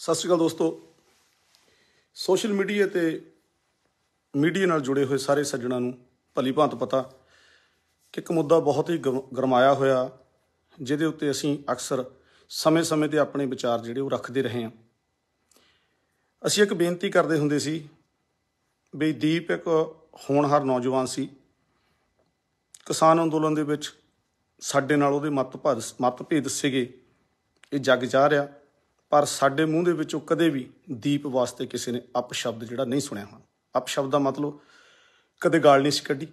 ਸਤਿ ਸ਼੍ਰੀ ਅਕਾਲ ਦੋਸਤੋ social media ਤੇ ਮੀਡੀਆ ਨਾਲ ਜੁੜੇ ਹੋਏ ਸਾਰੇ ਸੱਜਣਾ ਨੂੰ ਭਲੀ ਭਾਂਤ ਪਤਾ ਕਿ ਇੱਕ ਮੁੱਦਾ ਬਹੁਤ ਹੀ ਗਰਮਾਇਆ ਹੋਇਆ ਜਿਹਦੇ ਉੱਤੇ ਅਸੀਂ ਅਕਸਰ ਸਮੇਂ-ਸਮੇਂ ਤੇ ਆਪਣੇ ਵਿਚਾਰ ਜਿਹੜੇ ਉਹ ਰੱਖਦੇ ਰਹੇ ਹਾਂ ਅਸੀਂ ਇੱਕ ਬੇਨਤੀ ਕਰਦੇ ਹੁੰਦੇ ਸੀ ਵੀ ਦੀਪ ਇੱਕ ਹੋਣਹਾਰ ਨੌਜਵਾਨ ਸੀ ਕਿਸਾਨ ਅੰਦੋਲਨ ਦੇ ਵਿੱਚ ਸਾਡੇ ਨਾਲ ਉਹਦੇ ਮਤਭੇਦ ਮਤਭੇਦ ਸੀਗੇ ਇਹ ਜੱਗ ਜਾ ਰਿਹਾ ਪਰ ਸਾਡੇ ਮੂੰਹ ਦੇ ਵਿੱਚੋਂ ਕਦੇ ਵੀ ਦੀਪ ਵਾਸਤੇ ਕਿਸੇ ਨੇ ਅਪ ਸ਼ਬਦ ਜਿਹੜਾ ਨਹੀਂ ਸੁਣਿਆ ਹੋਣਾ ਅਪ ਸ਼ਬਦ ਦਾ ਮਤਲਬ ਕਦੇ ਗਾਲ ਨਹੀਂ ਸੀ ਕੱਢੀ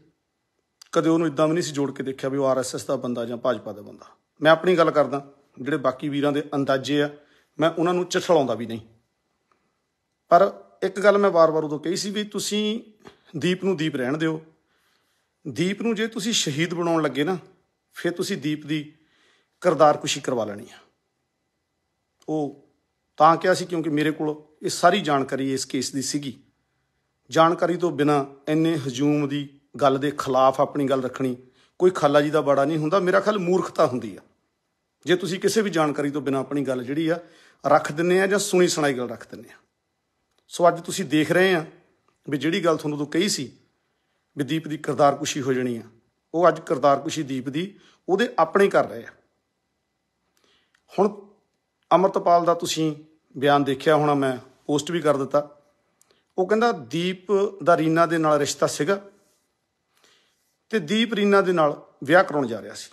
ਕਦੇ ਉਹਨੂੰ ਇਦਾਂ ਵੀ ਨਹੀਂ ਸੀ ਜੋੜ ਕੇ ਦੇਖਿਆ ਵੀ ਉਹ ਆਰਐਸਐਸ ਦਾ ਬੰਦਾ ਜਾਂ ਭਾਜਪਾ ਦਾ ਬੰਦਾ ਮੈਂ ਆਪਣੀ ਗੱਲ ਕਰਦਾ ਜਿਹੜੇ ਬਾਕੀ ਵੀਰਾਂ ਦੇ ਅੰਦਾਜ਼ੇ ਆ ਮੈਂ ਉਹਨਾਂ ਨੂੰ ਚਿਠਲਾਉਂਦਾ ਵੀ ਨਹੀਂ ਪਰ ਇੱਕ ਗੱਲ ਮੈਂ ਵਾਰ-ਵਾਰ ਉਦੋਂ ਕਹੀ ਸੀ ਵੀ ਤੁਸੀਂ ਦੀਪ ਨੂੰ ਦੀਪ ਰਹਿਣ ਦਿਓ ਦੀਪ ਨੂੰ ਜੇ ਤੁਸੀਂ ਸ਼ਹੀਦ ਬਣਾਉਣ ਲੱਗੇ ਨਾ ਫਿਰ ਤੁਸੀਂ ਦੀਪ ਦੀ ਕਰਦਾਰ ਕੁਸ਼ੀ ਕਰਵਾ ਲੈਣੀ ਆ ਉਹ ਤਾਂ ਕਿਹਾ ਸੀ ਕਿਉਂਕਿ ਮੇਰੇ ਕੋਲ ਇਹ ਸਾਰੀ ਜਾਣਕਾਰੀ ਇਸ ਕੇਸ ਦੀ ਸੀਗੀ ਜਾਣਕਾਰੀ ਤੋਂ ਬਿਨਾ ਇੰਨੇ ਹਜੂਮ ਦੀ ਗੱਲ ਦੇ ਖਿਲਾਫ ਆਪਣੀ ਗੱਲ ਰੱਖਣੀ ਕੋਈ ਖਾਲਾ ਜੀ ਦਾ ਬੜਾ ਨਹੀਂ ਹੁੰਦਾ ਮੇਰਾ ਖਿਆਲ ਮੂਰਖਤਾ ਹੁੰਦੀ ਆ ਜੇ ਤੁਸੀਂ ਕਿਸੇ ਵੀ ਜਾਣਕਾਰੀ ਤੋਂ ਬਿਨਾ ਆਪਣੀ ਗੱਲ ਜਿਹੜੀ ਆ ਰੱਖ ਦਿੰਨੇ ਆ ਜਾਂ ਸੁਣੀ ਸੁਣਾਈ ਗੱਲ ਰੱਖ ਦਿੰਨੇ ਆ ਸੋ ਅੱਜ ਤੁਸੀਂ ਦੇਖ ਰਹੇ ਆ ਵੀ ਜਿਹੜੀ ਗੱਲ ਤੁਹਾਨੂੰ ਤੋਂ ਕਹੀ ਸੀ ਵੀ ਦੀਪ ਦੀ ਕੁਸ਼ੀ ਹੋ ਜਾਣੀ ਆ ਉਹ ਅੱਜ ਕੁਸ਼ੀ ਦੀਪ ਦੀ ਉਹਦੇ ਆਪਣੇ ਕਰ ਰਹੇ ਆ ਹੁਣ ਅਮਰਤਪਾਲ ਦਾ ਤੁਸੀਂ ਬਿਆਨ ਦੇਖਿਆ ਹੋਣਾ ਮੈਂ ਪੋਸਟ ਵੀ ਕਰ ਦਿੱਤਾ ਉਹ ਕਹਿੰਦਾ ਦੀਪ ਦਾ ਰੀਨਾ ਦੇ ਨਾਲ ਰਿਸ਼ਤਾ ਸੀਗਾ ਤੇ ਦੀਪ ਰੀਨਾ ਦੇ ਨਾਲ ਵਿਆਹ ਕਰਾਉਣ ਜਾ ਰਿਹਾ ਸੀ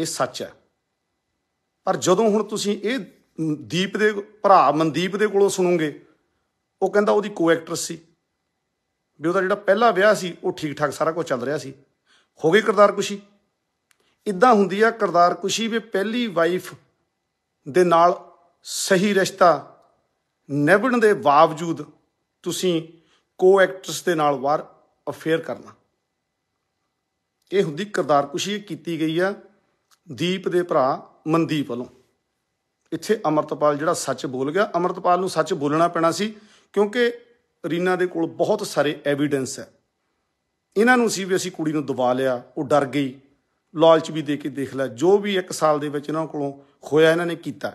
ਇਹ ਸੱਚ ਹੈ ਪਰ ਜਦੋਂ ਹੁਣ ਤੁਸੀਂ ਇਹ ਦੀਪ ਦੇ ਭਰਾ ਮਨਦੀਪ ਦੇ ਕੋਲੋਂ ਸੁਣੋਗੇ ਉਹ ਕਹਿੰਦਾ ਉਹਦੀ ਕੋ ਐਕਟਰਸ ਸੀ ਵੀ ਉਹਦਾ ਜਿਹੜਾ ਪਹਿਲਾ ਵਿਆਹ ਸੀ ਉਹ ਠੀਕ ਠਾਕ ਸਾਰਾ ਕੁਝ ਚੱਲ ਰਿਹਾ ਸੀ ਹੋ ਗਈ ਕਰਦਾਰ ਕੁਸ਼ੀ ਇਦਾਂ ਹੁੰਦੀ ਆ ਕਰਦਾਰ ਕੁਸ਼ੀ ਵੀ ਪਹਿਲੀ ਵਾਈਫ ਦੇ ਨਾਲ ਸਹੀ ਰਿਸ਼ਤਾ ਨਿਭਣ ਦੇ ਬਾਵਜੂਦ ਤੁਸੀਂ ਕੋ ਐਕਟਰਸ ਦੇ ਨਾਲ ਵਾਰ ਅਫੇਅਰ ਕਰਨਾ ਇਹ ਹੁੰਦੀ ਕੁਸ਼ੀ ਕੀਤੀ ਗਈ ਆ ਦੀਪ ਦੇ ਭਰਾ ਮਨਦੀਪ ਵੱਲੋਂ ਇੱਥੇ ਅਮਰਤਪਾਲ ਜਿਹੜਾ ਸੱਚ ਬੋਲ ਗਿਆ ਅਮਰਤਪਾਲ ਨੂੰ ਸੱਚ ਬੋਲਣਾ ਪੈਣਾ ਸੀ ਕਿਉਂਕਿ ਰੀਨਾ ਦੇ ਕੋਲ ਬਹੁਤ ਸਾਰੇ ਐਵੀਡੈਂਸ ਹੈ ਇਹਨਾਂ ਨੂੰ ਸੀ ਵੀ ਅਸੀਂ ਕੁੜੀ ਨੂੰ ਦਬਾ ਲਿਆ ਉਹ ਡਰ ਗਈ ਲਾਲਚ ਵੀ ਦੇ ਕੇ ਦੇਖ ਲਿਆ ਜੋ ਵੀ 1 ਸਾਲ ਦੇ ਵਿੱਚ ਇਹਨਾਂ ਕੋਲੋਂ ਹੋਇਆ ਇਹਨਾਂ ਨੇ ਕੀਤਾ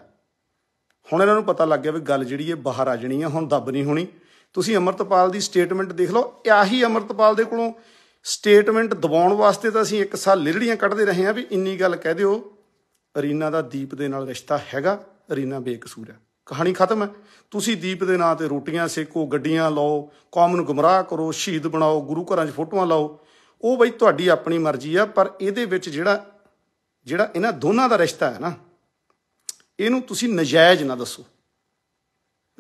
ਹੁਣ ਇਹਨਾਂ ਨੂੰ ਪਤਾ ਲੱਗ ਗਿਆ ਵੀ ਗੱਲ ਜਿਹੜੀ ਇਹ ਬਾਹਰ ਆ ਜਣੀ ਹੈ ਹੁਣ ਦੱਬ ਨਹੀਂ ਹੋਣੀ ਤੁਸੀਂ ਅਮਰਤਪਾਲ ਦੀ ਸਟੇਟਮੈਂਟ ਦੇਖ ਲਓ ਆਹੀ ਅਮਰਤਪਾਲ ਦੇ ਕੋਲੋਂ ਸਟੇਟਮੈਂਟ ਦਬਾਉਣ ਵਾਸਤੇ ਤਾਂ ਅਸੀਂ ਇੱਕ ਸਾਲ ਲਿਰੜੀਆਂ ਕੱਢਦੇ ਰਹੇ ਹਾਂ ਵੀ ਇੰਨੀ ਗੱਲ ਕਹਿ ਦਿਓ ਰੀਨਾ ਦਾ ਦੀਪ ਦੇ ਨਾਲ ਰਿਸ਼ਤਾ ਹੈਗਾ ਰੀਨਾ ਬੇਕਸੂਰ ਹੈ ਕਹਾਣੀ ਖਤਮ ਹੈ ਤੁਸੀਂ ਦੀਪ ਦੇ ਨਾਂ ਤੇ ਰੋਟੀਆਂ ਸੇਕੋ ਗੱਡੀਆਂ ਲਾਓ ਕੌਮ ਨੂੰ ਗੁੰਮਰਾਹ ਕਰੋ ਸ਼ਹੀਦ ਬਣਾਓ ਗੁਰੂ ਘਰਾਂ 'ਚ ਫੋਟੋਆਂ ਲਾਓ ਉਹ ਬਈ ਤੁਹਾਡੀ ਆਪਣੀ ਮਰਜ਼ੀ ਆ ਪਰ ਇਹਦੇ ਵਿੱਚ ਜਿਹੜਾ ਜਿਹੜਾ ਇਹਨਾਂ ਦੋਨਾਂ ਦਾ ਰਿਸ਼ਤਾ ਹੈ ਨਾ ਇਹਨੂੰ ਤੁਸੀਂ ਨਜਾਇਜ਼ ਨਾ ਦੱਸੋ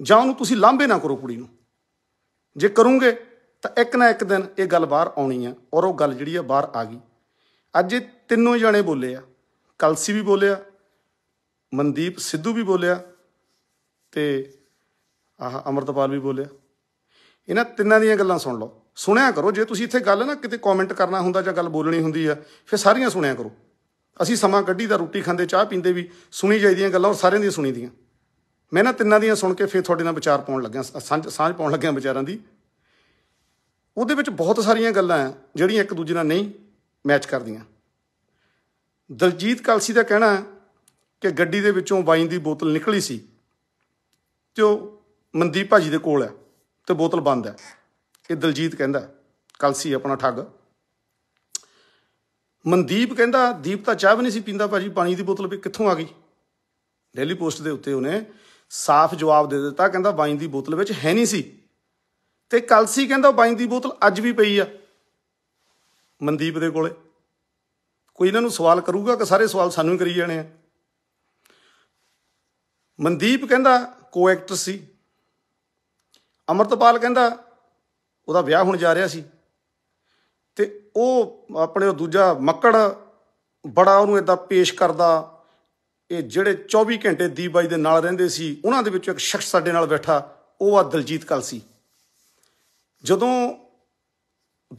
ਜਾਂ ਉਹਨੂੰ ਤੁਸੀਂ ਲਾਂਭੇ ਨਾ ਕਰੋ ਕੁੜੀ ਨੂੰ ਜੇ ਕਰੋਗੇ ਤਾਂ ਇੱਕ ਨਾ ਇੱਕ ਦਿਨ ਇਹ ਗੱਲ ਬਾਹਰ ਆਉਣੀ ਆ ਔਰ ਉਹ ਗੱਲ ਜਿਹੜੀ ਆ ਬਾਹਰ ਆ ਗਈ ਅੱਜ ਇਹ ਤਿੰਨੋਂ ਜਣੇ ਬੋਲੇ ਆ ਕਲਸੀ ਵੀ ਬੋਲਿਆ ਮਨਦੀਪ ਸਿੱਧੂ ਵੀ ਬੋਲਿਆ ਤੇ ਆਹ ਅਮਰਤਪਾਲ ਵੀ ਬੋਲਿਆ ਇਹਨਾਂ ਤਿੰਨਾਂ ਦੀਆਂ ਗੱਲਾਂ ਸੁਣ ਲਓ ਸੁਣਿਆ ਕਰੋ ਜੇ ਤੁਸੀਂ ਇੱਥੇ ਗੱਲ ਨਾ ਕਿਤੇ ਕਮੈਂਟ ਕਰਨਾ ਹੁੰਦਾ ਜਾਂ ਗੱਲ ਬੋਲਣੀ ਹੁੰਦੀ ਆ ਫਿਰ ਸਾਰੀਆਂ ਸੁਣਿਆ ਕਰੋ ਅਸੀਂ ਸਮਾਂ ਕੱਢੀ ਦਾ ਰੋਟੀ ਖਾਂਦੇ ਚਾਹ ਪੀਂਦੇ ਵੀ ਸੁਣੀ ਜਾਈਦੀਆਂ ਗੱਲਾਂ ਔਰ ਸਾਰਿਆਂ ਦੀਆਂ ਸੁਣੀ ਦੀਆਂ ਮੈਂ ਨਾ ਤਿੰਨਾਂ ਦੀਆਂ ਸੁਣ ਕੇ ਫਿਰ ਤੁਹਾਡੇ ਨਾਲ ਵਿਚਾਰ ਪਾਉਣ ਲੱਗਿਆ ਸਾਂਝ ਪਾਉਣ ਲੱਗਿਆ ਵਿਚਾਰਾਂ ਦੀ ਉਹਦੇ ਵਿੱਚ ਬਹੁਤ ਸਾਰੀਆਂ ਗੱਲਾਂ ਆ ਜਿਹੜੀਆਂ ਇੱਕ ਦੂਜੇ ਨਾਲ ਨਹੀਂ ਮੈਚ ਕਰਦੀਆਂ ਦਲਜੀਤ ਕਲਸੀ ਦਾ ਕਹਿਣਾ ਹੈ ਕਿ ਗੱਡੀ ਦੇ ਵਿੱਚੋਂ ਵਾਈਨ ਦੀ ਬੋਤਲ ਨਿਕਲੀ ਸੀ ਤੇ ਉਹ ਮਨਦੀਪ ਭਾਜੀ ਦੇ ਕੋਲ ਹੈ ਤੇ ਬੋਤਲ ਬੰਦ ਹੈ ਇਹ ਦਲਜੀਤ ਕਹਿੰਦਾ ਕਲਸੀ ਆਪਣਾ ਠੱਗ ਮਨਦੀਪ ਕਹਿੰਦਾ ਦੀਪ ਤਾਂ ਚਾਹ ਵੀ ਨਹੀਂ ਸੀ ਪੀਂਦਾ ਭਾਜੀ ਪਾਣੀ ਦੀ ਬੋਤਲ ਵੀ ਕਿੱਥੋਂ ਆ ਗਈ ਡੇਲੀ ਪੋਸਟ ਦੇ ਉੱਤੇ ਉਹਨੇ ਸਾਫ਼ ਜਵਾਬ ਦੇ ਦਿੱਤਾ ਕਹਿੰਦਾ ਵਾਈਨ ਦੀ ਬੋਤਲ ਵਿੱਚ ਹੈ ਨਹੀਂ ਸੀ ਤੇ ਕਲਸੀ ਕਹਿੰਦਾ ਵਾਈਨ ਦੀ ਬੋਤਲ ਅੱਜ ਵੀ ਪਈ ਆ ਮਨਦੀਪ ਦੇ ਕੋਲੇ ਕੋਈ ਇਹਨਾਂ ਨੂੰ ਸਵਾਲ ਕਰੂਗਾ ਕਿ ਸਾਰੇ ਸਵਾਲ ਸਾਨੂੰ ਹੀ ਕਰੀ ਜਾਣੇ ਆ ਮਨਦੀਪ ਕਹਿੰਦਾ ਕੋ ਐਕਟਰ ਸੀ ਅਮਰਤਪਾਲ ਕਹਿੰਦਾ ਉਹਦਾ ਵਿਆਹ ਹੁਣ ਜਾ ਰਿਹਾ ਸੀ ਤੇ ਉਹ ਆਪਣੇ ਦੂਜਾ ਮੱਕੜ ਬੜਾ ਉਹਨੂੰ ਇਦਾਂ ਪੇਸ਼ ਕਰਦਾ ਇਹ ਜਿਹੜੇ 24 ਘੰਟੇ ਦੀਬਾਈ ਬਾਈ ਦੇ ਨਾਲ ਰਹਿੰਦੇ ਸੀ ਉਹਨਾਂ ਦੇ ਵਿੱਚੋਂ ਇੱਕ ਸ਼ਖਸ ਸਾਡੇ ਨਾਲ ਬੈਠਾ ਉਹ ਆ ਦਲਜੀਤ ਕਲਸੀ ਜਦੋਂ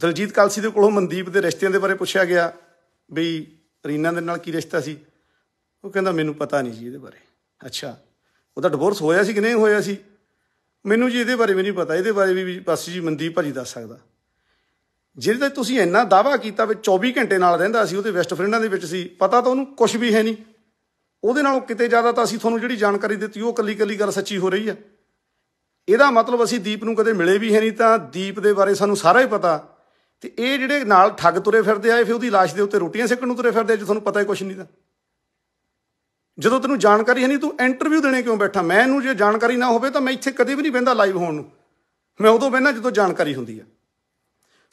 ਦਲਜੀਤ ਕਲਸੀ ਦੇ ਕੋਲੋਂ ਮਨਦੀਪ ਦੇ ਰਿਸ਼ਤਿਆਂ ਦੇ ਬਾਰੇ ਪੁੱਛਿਆ ਗਿਆ ਵੀ ਰੀਨਾ ਦੇ ਨਾਲ ਕੀ ਰਿਸ਼ਤਾ ਸੀ ਉਹ ਕਹਿੰਦਾ ਮੈਨੂੰ ਪਤਾ ਨਹੀਂ ਜੀ ਇਹਦੇ ਬਾਰੇ ਅੱਛਾ ਉਹਦਾ ਡਿਵੋਰਸ ਹੋਇਆ ਸੀ ਕਿ ਨਹੀਂ ਹੋਇਆ ਸੀ ਮੈਨੂੰ ਜੀ ਇਹਦੇ ਬਾਰੇ ਵੀ ਨਹੀਂ ਪਤਾ ਇਹਦੇ ਬਾਰੇ ਵੀ ਬਸ ਜੀ ਮਨਦੀਪ ਭਾਜੀ ਦੱਸ ਸਕਦਾ ਜਿਹਦੇ ਤੇ ਤੁਸੀਂ ਇੰਨਾ ਦਾਵਾ ਕੀਤਾ ਵੀ 24 ਘੰਟੇ ਨਾਲ ਰਹਿੰਦਾ ਸੀ ਉਹਦੇ ਵੈਸਟ ਫਰੈਂਡਾਂ ਦੇ ਵਿੱਚ ਸੀ ਪਤਾ ਤਾਂ ਉਹਨੂੰ ਕੁਝ ਵੀ ਹੈ ਨਹੀਂ ਉਹਦੇ ਨਾਲੋਂ ਕਿਤੇ ਜ਼ਿਆਦਾ ਤਾਂ ਅਸੀਂ ਤੁਹਾਨੂੰ ਜਿਹੜੀ ਜਾਣਕਾਰੀ ਦਿੱਤੀ ਉਹ ਕੱਲੀ ਕੱਲੀ ਗੱਲ ਸੱਚੀ ਹੋ ਰਹੀ ਹੈ ਇਹਦਾ ਮਤਲਬ ਅਸੀਂ ਦੀਪ ਨੂੰ ਕਦੇ ਮਿਲੇ ਵੀ ਹੈ ਨਹੀਂ ਤਾਂ ਦੀਪ ਦੇ ਬਾਰੇ ਸਾਨੂੰ ਸਾਰਾ ਹੀ ਪਤਾ ਤੇ ਇਹ ਜਿਹੜੇ ਨਾਲ ਠੱਗ ਤੁਰੇ ਫਿਰਦੇ ਆਏ ਫਿਰ ਉਹਦੀ লাশ ਦੇ ਉੱਤੇ ਰੋਟੀਆਂ ਸਿੱਕਣ ਨੂੰ ਤੁਰੇ ਫਿਰਦੇ ਜੇ ਤੁਹਾਨੂੰ ਪਤਾ ਹੀ ਕੁਝ ਨਹੀਂ ਤਾਂ ਜਦੋਂ ਤੈਨੂੰ ਜਾਣਕਾਰੀ ਹੈ ਨਹੀਂ ਤੂੰ ਇੰਟਰਵਿਊ ਦੇਣੇ ਕਿਉਂ ਬੈਠਾ ਮੈਨੂੰ ਜੇ ਜਾਣਕਾਰੀ ਨਾ ਹੋਵੇ ਤਾਂ ਮੈਂ ਇੱਥੇ ਕਦੇ ਵੀ ਨਹੀਂ ਬੈੰਦਾ ਲਾਈਵ ਹੋਣ ਨੂੰ ਮੈਂ ਉਦੋਂ ਬੈੰਦਾ ਜਦੋਂ ਜਾਣਕਾਰੀ ਹੁੰਦੀ ਆ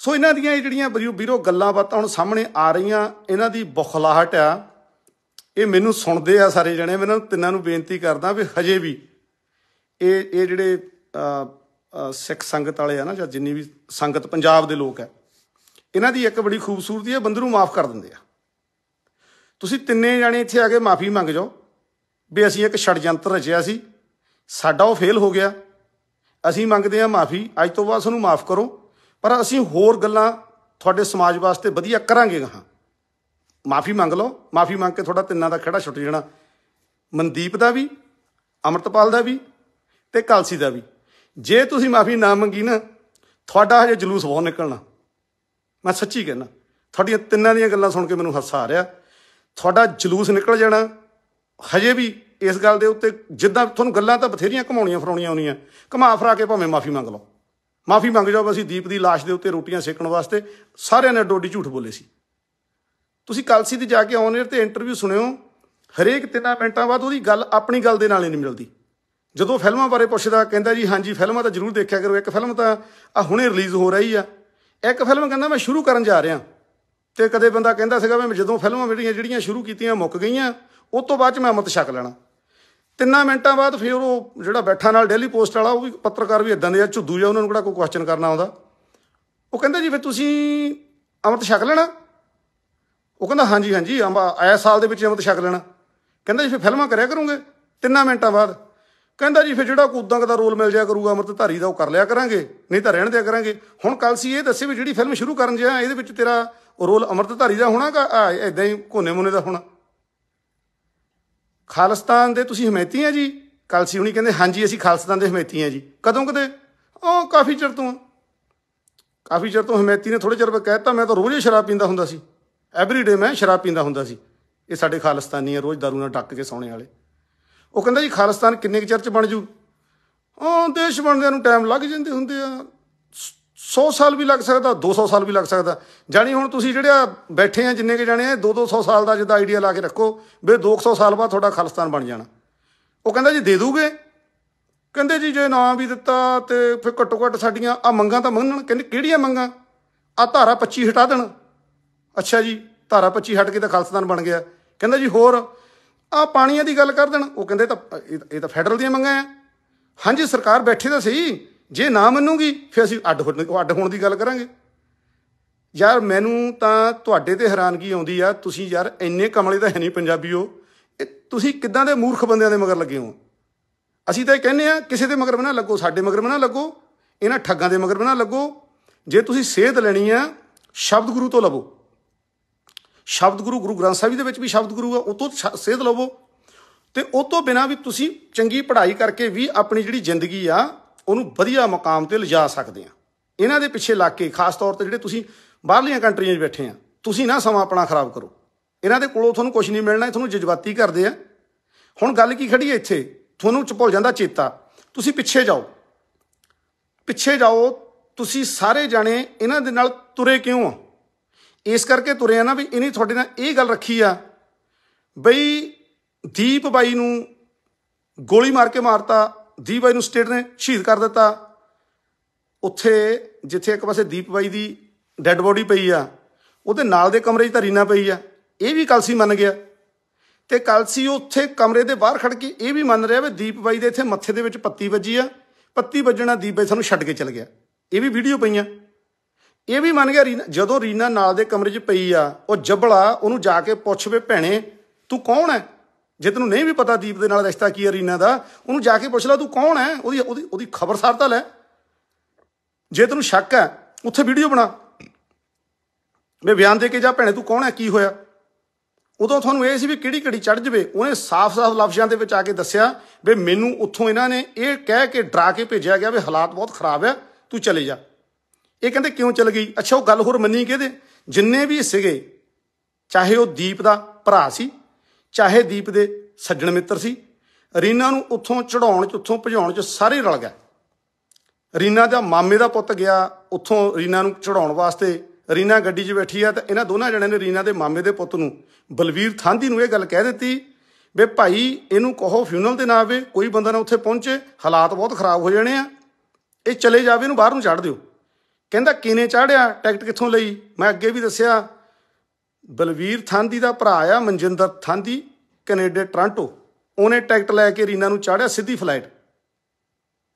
ਸੋ ਇਹਨਾਂ ਦੀਆਂ ਇਹ ਜਿਹੜੀਆਂ ਵੀਰੋ ਗੱਲਾਂ ਬਾਤਾਂ ਹੁਣ ਸਾਹਮਣੇ ਆ ਰਹੀਆਂ ਇਹਨਾਂ ਦੀ ਬੁਖਲਾਹਟ ਆ ਇਹ ਮੈਨੂੰ ਸੁਣਦੇ ਆ ਸਾਰੇ ਜਣੇ ਮੈਂ ਤਿੰਨਾਂ ਨੂੰ ਬੇਨਤੀ ਕਰਦਾ ਵੀ ਹਜੇ ਵੀ ਇਹ ਇਹ ਜਿਹੜੇ ਸਿੱਖ ਸੰਗਤ ਵਾਲੇ ਆ ਨਾ ਜਾਂ ਜਿੰਨੀ ਵੀ ਸੰਗਤ ਪੰਜਾਬ ਦੇ ਲੋਕ ਆ ਇਹਨਾਂ ਦੀ ਇੱਕ ਬੜੀ ਖੂਬਸੂਰਤੀ ਹੈ ਬੰਦਰੂ ਮਾਫ ਕਰ ਦਿੰਦੇ ਆ ਤੁਸੀਂ ਤਿੰਨੇ ਜਣੇ ਇੱਥੇ ਆ ਕੇ ਮਾਫੀ ਮੰਗ ਜਾਓ ਵੀ ਅਸੀਂ ਇੱਕ ਛੜਜੰਤਰ ਰਚਿਆ ਸੀ ਸਾਡਾ ਉਹ ਫੇਲ ਹੋ ਗਿਆ ਅਸੀਂ ਮੰਗਦੇ ਆ ਮਾਫੀ ਅੱਜ ਤੋਂ ਬਾਅਦ ਸਾਨੂੰ ਮਾਫ ਕਰੋ ਪਰ ਅਸੀਂ ਹੋਰ ਗੱਲਾਂ ਤੁਹਾਡੇ ਸਮਾਜ ਵਾਸਤੇ ਵਧੀਆ ਕਰਾਂਗੇ ਹਾਂ ਮਾਫੀ ਮੰਗ ਲਓ ਮਾਫੀ ਮੰਗ ਕੇ ਤੁਹਾਡਾ ਤਿੰਨਾਂ ਦਾ ਖੜਾ ਛੁੱਟ ਜਾਣਾ ਮਨਦੀਪ ਦਾ ਵੀ ਅਮਰਤਪਾਲ ਦਾ ਵੀ ਤੇ ਕਲਸੀ ਦਾ ਵੀ ਜੇ ਤੁਸੀਂ ਮਾਫੀ ਨਾ ਮੰਗੀ ਨਾ ਤੁਹਾਡਾ ਹਜੇ ਜਲੂਸ ਬਹੁਤ ਨਿਕਲਣਾ ਮੈਂ ਸੱਚੀ ਕਹਿੰਦਾ ਤੁਹਾਡੀਆਂ ਤਿੰਨਾਂ ਦੀਆਂ ਗੱਲਾਂ ਸੁਣ ਕੇ ਮੈਨੂੰ ਹੱਸਾ ਆ ਰਿਹਾ ਤੁਹਾਡਾ ਜਲੂਸ ਨਿਕਲ ਜਾਣਾ ਹਜੇ ਵੀ ਇਸ ਗੱਲ ਦੇ ਉੱਤੇ ਜਿੱਦਾਂ ਤੁਹਾਨੂੰ ਗੱਲਾਂ ਤਾਂ ਬਥੇਰੀਆਂ ਘਮਾਉਣੀਆਂ ਫਰਾਉਣੀਆਂ ਆਉਣੀਆਂ ਘਮਾ ਫਰਾ ਕੇ ਭਾਵੇਂ ਮਾਫੀ ਮੰਗ ਲਓ ਮਾਫੀ ਮੰਗ ਜਾਓ ਅਸੀਂ ਦੀਪ ਦੀ লাশ ਦੇ ਉੱਤੇ ਰੋਟੀਆਂ ਸੇਕਣ ਵਾਸਤੇ ਸਾਰਿਆਂ ਨੇ ਡੋਡੀ ਝੂਠ ਬੋਲੇ ਸੀ ਤੁਸੀਂ ਕਲਸੀ ਤੇ ਜਾ ਕੇ ਆਨਰ ਤੇ ਇੰਟਰਵਿਊ ਸੁਣਿਓ ਹਰੇਕ 3 ਮਿੰਟਾਂ ਬਾਅਦ ਉਹਦੀ ਗੱਲ ਆਪਣੀ ਗੱਲ ਦੇ ਨਾਲ ਹੀ ਨਹੀਂ ਮਿਲਦੀ ਜਦੋਂ ਫਿਲਮਾਂ ਬਾਰੇ ਪੁੱਛਦਾ ਕਹਿੰਦਾ ਜੀ ਹਾਂਜੀ ਫਿਲਮਾਂ ਤਾਂ ਜ਼ਰੂਰ ਦੇਖਿਆ ਕਰੋ ਇੱਕ ਫਿਲਮ ਤਾਂ ਆ ਹੁਣੇ ਰਿਲੀਜ਼ ਹੋ ਰਹੀ ਆ ਇੱਕ ਫਿਲਮ ਕਹਿੰਦਾ ਮੈਂ ਸ਼ੁਰੂ ਕਰਨ ਜਾ ਰਿਹਾ ਤੇ ਕਦੇ ਬੰਦਾ ਕਹਿੰਦਾ ਸੀਗਾ ਮੈਂ ਜਦੋਂ ਫਿਲਮਾਂ ਜਿਹੜੀਆਂ ਜਿਹੜੀਆਂ ਸ਼ੁਰੂ ਕੀਤੀਆਂ ਮੁੱਕ ਗਈਆਂ ਉਸ ਤੋਂ ਬਾਅਦ ਚ ਮੈਂ ਅਮਰਤ ਛਕ ਲੈਣਾ ਤਿੰਨਾਂ ਮਿੰਟਾਂ ਬਾਅਦ ਫਿਰ ਉਹ ਜਿਹੜਾ ਬੈਠਾ ਨਾਲ ਡੇਲੀ ਪੋਸਟ ਵਾਲਾ ਉਹ ਵੀ ਪੱਤਰਕਾਰ ਵੀ ਇਦਾਂ ਦੇ ਆ ਝੁੱਦੂ ਜਾ ਉਹਨਾਂ ਨੂੰ ਕਿਹੜਾ ਕੋਈ ਕੁਐਸਚਨ ਕਰਨਾ ਆਉਂਦਾ ਉਹ ਕਹਿੰਦਾ ਜੀ ਫਿਰ ਤੁਸੀਂ ਅਮਰਤ ਛਕ ਲੈਣਾ ਉਹ ਕਹਿੰਦਾ ਹਾਂਜੀ ਹਾਂਜੀ ਆ ਐ ਸਾਲ ਦੇ ਵਿੱਚ ਅਮਰਤ ਛਕ ਲੈਣਾ ਕਹਿੰਦਾ ਜੀ ਫਿਰ ਫਿਲਮਾਂ ਕਰਿਆ ਕਰੋਗੇ ਤਿੰਨਾਂ ਮਿੰਟਾਂ ਬਾਅਦ ਕਹਿੰਦਾ ਜੀ ਫਿਰ ਜਿਹੜਾ ਕੂਦਾਂ ਦਾ ਰੋਲ ਮਿਲ ਜਾਇਆ ਕਰੂਗਾ ਅਮਰਤ ਧਾਰੀ ਦਾ ਉਹ ਕਰ ਲਿਆ ਕਰਾਂਗੇ ਨਹੀਂ ਤਾਂ ਰਹਿਣ ਦਿਆ ਕਰਾਂਗੇ ਹੁਣ ਕੱਲ ਸੀ ਇਹ ਦੱਸੇ ਵੀ ਜਿਹੜੀ ਫਿਲਮ ਸ਼ੁਰੂ ਕਰਨ ਜਿਆ ਇਹਦੇ ਵਿੱਚ ਤੇਰਾ ਰੋਲ ਅਮਰਤ ਧਾਰੀ ਦਾ ਹੋਣਾਗਾ ਐਦਾਂ ਹੀ ਕੋਨੇ ਮੋਨੇ ਦਾ ਹੋਣਾ ਖਾਲਿਸਤਾਨ ਦੇ ਤੁਸੀਂ ਹਮਾਇਤੀ ਆ ਜੀ ਕਲਸੀ ਹੁਣੀ ਕਹਿੰਦੇ ਹਾਂਜੀ ਅਸੀਂ ਖਾਲਿਸਤਾਨ ਦੇ ਹਮਾਇਤੀ ਆ ਜੀ ਕਦੋਂ ਕਦੇ ਉਹ ਕਾਫੀ ਚਿਰ ਤੋਂ ਕਾਫੀ ਚਿਰ ਤੋਂ ਹਮਾਇਤੀ ਨੇ ਥੋੜੇ ਚਿਰ ਬਾਅਦ ਕਹਿਤਾ ਮੈਂ ਤਾਂ ਰੋਜ਼ ਹੀ ਸ਼ਰਾਬ ਪੀਂਦਾ ਹੁੰਦਾ ਸੀ ਐਵਰੀ ਡੇ ਮੈਂ ਸ਼ਰਾਬ ਪੀਂਦਾ ਹੁੰਦਾ ਸੀ ਇਹ ਸਾਡੇ ਖਾਲਿਸਤਾਨੀ ਆ ਰੋਜ਼ ਦਾਰੂ ਨਾਲ ਟੱਕ ਕੇ ਸੌਣੇ ਵਾਲੇ ਉਹ ਕਹਿੰਦਾ ਜੀ ਖਾਲਿਸਤਾਨ ਕਿੰਨੇ ਚਿਰ ਚ ਬਣ ਜੂ ਉਹ ਦੇਸ਼ ਬਣਦਿਆਂ ਨੂੰ ਟਾਈਮ ਲੱਗ ਜਾਂਦੇ ਹੁੰਦੇ ਆ 100 ਸਾਲ ਵੀ ਲੱਗ ਸਕਦਾ 200 ਸਾਲ ਵੀ ਲੱਗ ਸਕਦਾ ਜਾਨੀ ਹੁਣ ਤੁਸੀਂ ਆ ਬੈਠੇ ਆ ਜਿੰਨੇ ਕੇ ਜਾਣੇ ਆ 2-200 ਸਾਲ ਦਾ ਜਿੱਦਾਂ ਆਈਡੀਆ ਲਾ ਕੇ ਰੱਖੋ ਵੀ 200 ਸਾਲ ਬਾਅਦ ਤੁਹਾਡਾ ਖਾਲਿਸਤਾਨ ਬਣ ਜਾਣਾ ਉਹ ਕਹਿੰਦਾ ਜੀ ਦੇ ਦੂਗੇ ਕਹਿੰਦੇ ਜੀ ਜੇ ਨਾਮ ਵੀ ਦਿੱਤਾ ਤੇ ਫਿਰ ਘੱਟੋ ਘੱਟ ਸਾਡੀਆਂ ਆ ਮੰਗਾਂ ਤਾਂ ਮੰਨਣ ਕਹਿੰਦੇ ਕਿਹੜੀਆਂ ਮੰਗਾਂ ਆ ਧਾਰਾ 25 ਹਟਾ ਦੇਣ ਅੱਛਾ ਜੀ ਧਾਰਾ 25 ਹਟ ਕੇ ਤਾਂ ਖਾਲਿਸਤਾਨ ਬਣ ਗਿਆ ਕਹਿੰਦਾ ਜੀ ਹੋਰ ਆ ਪਾਣੀਆਂ ਦੀ ਗੱਲ ਕਰ ਦੇਣ ਉਹ ਕਹਿੰਦੇ ਤਾਂ ਇਹ ਤਾਂ ਫੈਡਰਲ ਦੀਆਂ ਮੰਗਾਂ ਆ ਹਾਂਜੀ ਸਰਕਾਰ ਬੈਠੀ ਤਾਂ ਸਹੀ ਜੇ ਨਾ ਮੰਨੂਗੀ ਫਿਰ ਅਸੀਂ ਅੱਡ ਅੱਡ ਹੋਣ ਦੀ ਗੱਲ ਕਰਾਂਗੇ ਯਾਰ ਮੈਨੂੰ ਤਾਂ ਤੁਹਾਡੇ ਤੇ ਹੈਰਾਨਗੀ ਆਉਂਦੀ ਆ ਤੁਸੀਂ ਯਾਰ ਇੰਨੇ ਕਮਲੇ ਤਾਂ ਹੈ ਨਹੀਂ ਪੰਜਾਬੀਓ ਇਹ ਤੁਸੀਂ ਕਿੱਦਾਂ ਦੇ ਮੂਰਖ ਬੰਦਿਆਂ ਦੇ ਮਗਰ ਲੱਗੇ ਹੋ ਅਸੀਂ ਤਾਂ ਇਹ ਕਹਿੰਨੇ ਆ ਕਿਸੇ ਦੇ ਮਗਰ ਬਣਾ ਲੱਗੋ ਸਾਡੇ ਮਗਰ ਬਣਾ ਲੱਗੋ ਇਹਨਾਂ ਠੱਗਾਂ ਦੇ ਮਗਰ ਬਣਾ ਲੱਗੋ ਜੇ ਤੁਸੀਂ ਸੇਧ ਲੈਣੀ ਆ ਸ਼ਬਦ ਗੁਰੂ ਤੋਂ ਲਵੋ ਸ਼ਬਦ ਗੁਰੂ ਗੁਰੂ ਗ੍ਰੰਥ ਸਾਹਿਬ ਦੇ ਵਿੱਚ ਵੀ ਸ਼ਬਦ ਗੁਰੂ ਆ ਉਹ ਤੋਂ ਸੇਧ ਲਵੋ ਤੇ ਉਹ ਤੋਂ ਬਿਨਾ ਵੀ ਤੁਸੀਂ ਚੰਗੀ ਪੜ੍ਹਾਈ ਕਰਕੇ ਵੀ ਆਪਣੀ ਜਿਹੜੀ ਜ਼ਿੰਦਗੀ ਆ ਉਹਨੂੰ ਵਧੀਆ ਮਕਾਮ ਤੇ ਲਿਜਾ ਸਕਦੇ ਆ ਇਹਨਾਂ ਦੇ ਪਿੱਛੇ ਲੱਗ ਕੇ ਖਾਸ ਤੌਰ ਤੇ ਜਿਹੜੇ ਤੁਸੀਂ ਬਾਹਰਲੀਆਂ ਕੰਟਰੀਆਂ 'ਚ ਬੈਠੇ ਆ ਤੁਸੀਂ ਨਾ ਸਮਾਂ ਆਪਣਾ ਖਰਾਬ ਕਰੋ ਇਹਨਾਂ ਦੇ ਕੋਲੋਂ ਤੁਹਾਨੂੰ ਕੁਝ ਨਹੀਂ ਮਿਲਣਾ ਤੁਹਾਨੂੰ ਜਜ਼ਬਾਤੀ ਕਰਦੇ ਆ ਹੁਣ ਗੱਲ ਕੀ ਖੜੀ ਹੈ ਇੱਥੇ ਤੁਹਾਨੂੰ ਭੁੱਲ ਜਾਂਦਾ ਚੇਤਾ ਤੁਸੀਂ ਪਿੱਛੇ ਜਾਓ ਪਿੱਛੇ ਜਾਓ ਤੁਸੀਂ ਸਾਰੇ ਜਾਣੇ ਇਹਨਾਂ ਦੇ ਨਾਲ ਤੁਰੇ ਕਿਉਂ ਆ ਇਸ ਕਰਕੇ ਤੁਰੇ ਆ ਨਾ ਵੀ ਇਨੀ ਤੁਹਾਡੇ ਨਾਲ ਇਹ ਗੱਲ ਰੱਖੀ ਆ ਬਈ ਦੀਪ ਬਾਈ ਨੂੰ ਗੋਲੀ ਮਾਰ ਕੇ ਮਾਰਤਾ ਦੀਪ ਬਾਈ ਨੂੰ ਸਟੇਟ ਨੇ ਸ਼ਹੀਦ ਕਰ ਦਿੱਤਾ ਉੱਥੇ ਜਿੱਥੇ ਇੱਕ ਪਾਸੇ ਦੀਪ ਬਾਈ ਦੀ ਡੈੱਡ ਬੋਡੀ ਪਈ ਆ ਉਹਦੇ ਨਾਲ ਦੇ ਕਮਰੇ 'ਚ ਤਾਂ ਰੀਨਾ ਪਈ ਆ ਇਹ ਵੀ ਕਲਸੀ ਮੰਨ ਗਿਆ ਤੇ ਕਲਸੀ ਉੱਥੇ ਕਮਰੇ ਦੇ ਬਾਹਰ ਖੜ ਕੇ ਇਹ ਵੀ ਮੰਨ ਰਿਹਾ ਵੀ ਦੀਪ ਬਾਈ ਦੇ ਇੱਥੇ ਮੱਥੇ ਦੇ ਵਿੱਚ ਪੱਤੀ ਵੱਜੀ ਆ ਪੱਤੀ ਵੱਜਣਾ ਦੀਪ ਬਾਈ ਸਾਨੂੰ ਛੱਡ ਕੇ ਚਲ ਗਿਆ ਇਹ ਵੀ ਵੀਡੀਓ ਪਈਆਂ ਇਹ ਵੀ ਮੰਨ ਗਿਆ ਰੀਨਾ ਜਦੋਂ ਰੀਨਾ ਨਾਲ ਦੇ ਕਮਰੇ 'ਚ ਪਈ ਆ ਉਹ ਜੱਬਲਾ ਉਹਨੂੰ ਜਾ ਕੇ ਪੁੱਛ ਵੇ ਭੈਣੇ ਤੂੰ ਕੌਣ ਹੈ ਜੇ ਤੈਨੂੰ ਨਹੀਂ ਵੀ ਪਤਾ ਦੀਪ ਦੇ ਨਾਲ ਰਿਸ਼ਤਾ ਕੀ ਹੈ ਰੀਨਾ ਦਾ ਉਹਨੂੰ ਜਾ ਕੇ ਪੁੱਛ ਲੈ ਤੂੰ ਕੌਣ ਹੈ ਉਹਦੀ ਉਹਦੀ ਉਹਦੀ ਖਬਰਸਾਰ ਤਾਂ ਲੈ ਜੇ ਤੈਨੂੰ ਸ਼ੱਕ ਹੈ ਉੱਥੇ ਵੀਡੀਓ ਬਣਾ ਮੈਂ ਬਿਆਨ ਦੇ ਕੇ ਜਾ ਭੈਣੇ ਤੂੰ ਕੌਣ ਹੈ ਕੀ ਹੋਇਆ ਉਦੋਂ ਤੁਹਾਨੂੰ ਇਹ ਸੀ ਵੀ ਕਿਹੜੀ ਕਿਹੜੀ ਚੜ ਜਵੇ ਉਹਨੇ ਸਾਫ਼-ਸਾਫ਼ ਲਫ਼ਜ਼ਾਂ ਦੇ ਵਿੱਚ ਆ ਕੇ ਦੱਸਿਆ ਵੀ ਮੈਨੂੰ ਉੱਥੋਂ ਇਹਨਾਂ ਨੇ ਇਹ ਕਹਿ ਕੇ ਡਰਾ ਕੇ ਭੇਜਿਆ ਗਿਆ ਵੀ ਹਾਲਾਤ ਬਹੁਤ ਖਰਾਬ ਹੈ ਤੂੰ ਚਲੇ ਜਾ ਇਹ ਕਹਿੰਦੇ ਕਿਉਂ ਚਲ ਗਈ ਅੱਛਾ ਉਹ ਗੱਲ ਹੋਰ ਮੰਨੀ ਕਿਹਦੇ ਜਿੰਨੇ ਵੀ ਸੀਗੇ ਚਾਹੇ ਉਹ ਦੀਪ ਦਾ ਭਰਾ ਸੀ ਚਾਹੇ ਦੀਪ ਦੇ ਸੱਜਣ ਮਿੱਤਰ ਸੀ ਰੀਨਾ ਨੂੰ ਉੱਥੋਂ ਚੜਾਉਣ ਚ ਉੱਥੋਂ ਭਜਾਉਣ ਚ ਸਾਰੇ ਰਲ ਗਏ ਰੀਨਾ ਦਾ ਮਾਮੇ ਦਾ ਪੁੱਤ ਗਿਆ ਉੱਥੋਂ ਰੀਨਾ ਨੂੰ ਚੜਾਉਣ ਵਾਸਤੇ ਰੀਨਾ ਗੱਡੀ 'ਚ ਬੈਠੀ ਆ ਤਾਂ ਇਹਨਾਂ ਦੋਨਾਂ ਜਣਿਆਂ ਨੇ ਰੀਨਾ ਦੇ ਮਾਮੇ ਦੇ ਪੁੱਤ ਨੂੰ ਬਲਵੀਰ ਥਾਂਦੀ ਨੂੰ ਇਹ ਗੱਲ ਕਹਿ ਦਿੱਤੀ ਵੇ ਭਾਈ ਇਹਨੂੰ ਕਹੋ ਫਿਊਨਲ ਤੇ ਨਾ ਆਵੇ ਕੋਈ ਬੰਦਾ ਨਾ ਉੱਥੇ ਪਹੁੰਚੇ ਹਾਲਾਤ ਬਹੁਤ ਖਰਾਬ ਹੋ ਜਾਣੇ ਆ ਇਹ ਚਲੇ ਜਾਵੇ ਇਹਨੂੰ ਬਾਹਰ ਨੂੰ ਛੱਡ ਦਿਓ ਕਹਿੰਦਾ ਕਿਨੇ ਚਾੜਿਆ ਟਿਕਟ ਕਿੱਥੋਂ ਲਈ ਮੈਂ ਅੱਗੇ ਵੀ ਦੱਸਿਆ ਬਲਵੀਰ ਥਾਂਦੀ ਦਾ ਭਰਾ ਆ ਮਨਜਿੰਦਰ ਥਾਂਦੀ ਕੈਨੇਡਾ ਟ੍ਰਾਂਟੋ ਉਹਨੇ ਟਿਕਟ ਲੈ ਕੇ ਰੀਨਾ ਨੂੰ ਚਾੜਿਆ ਸਿੱਧੀ ਫਲਾਈਟ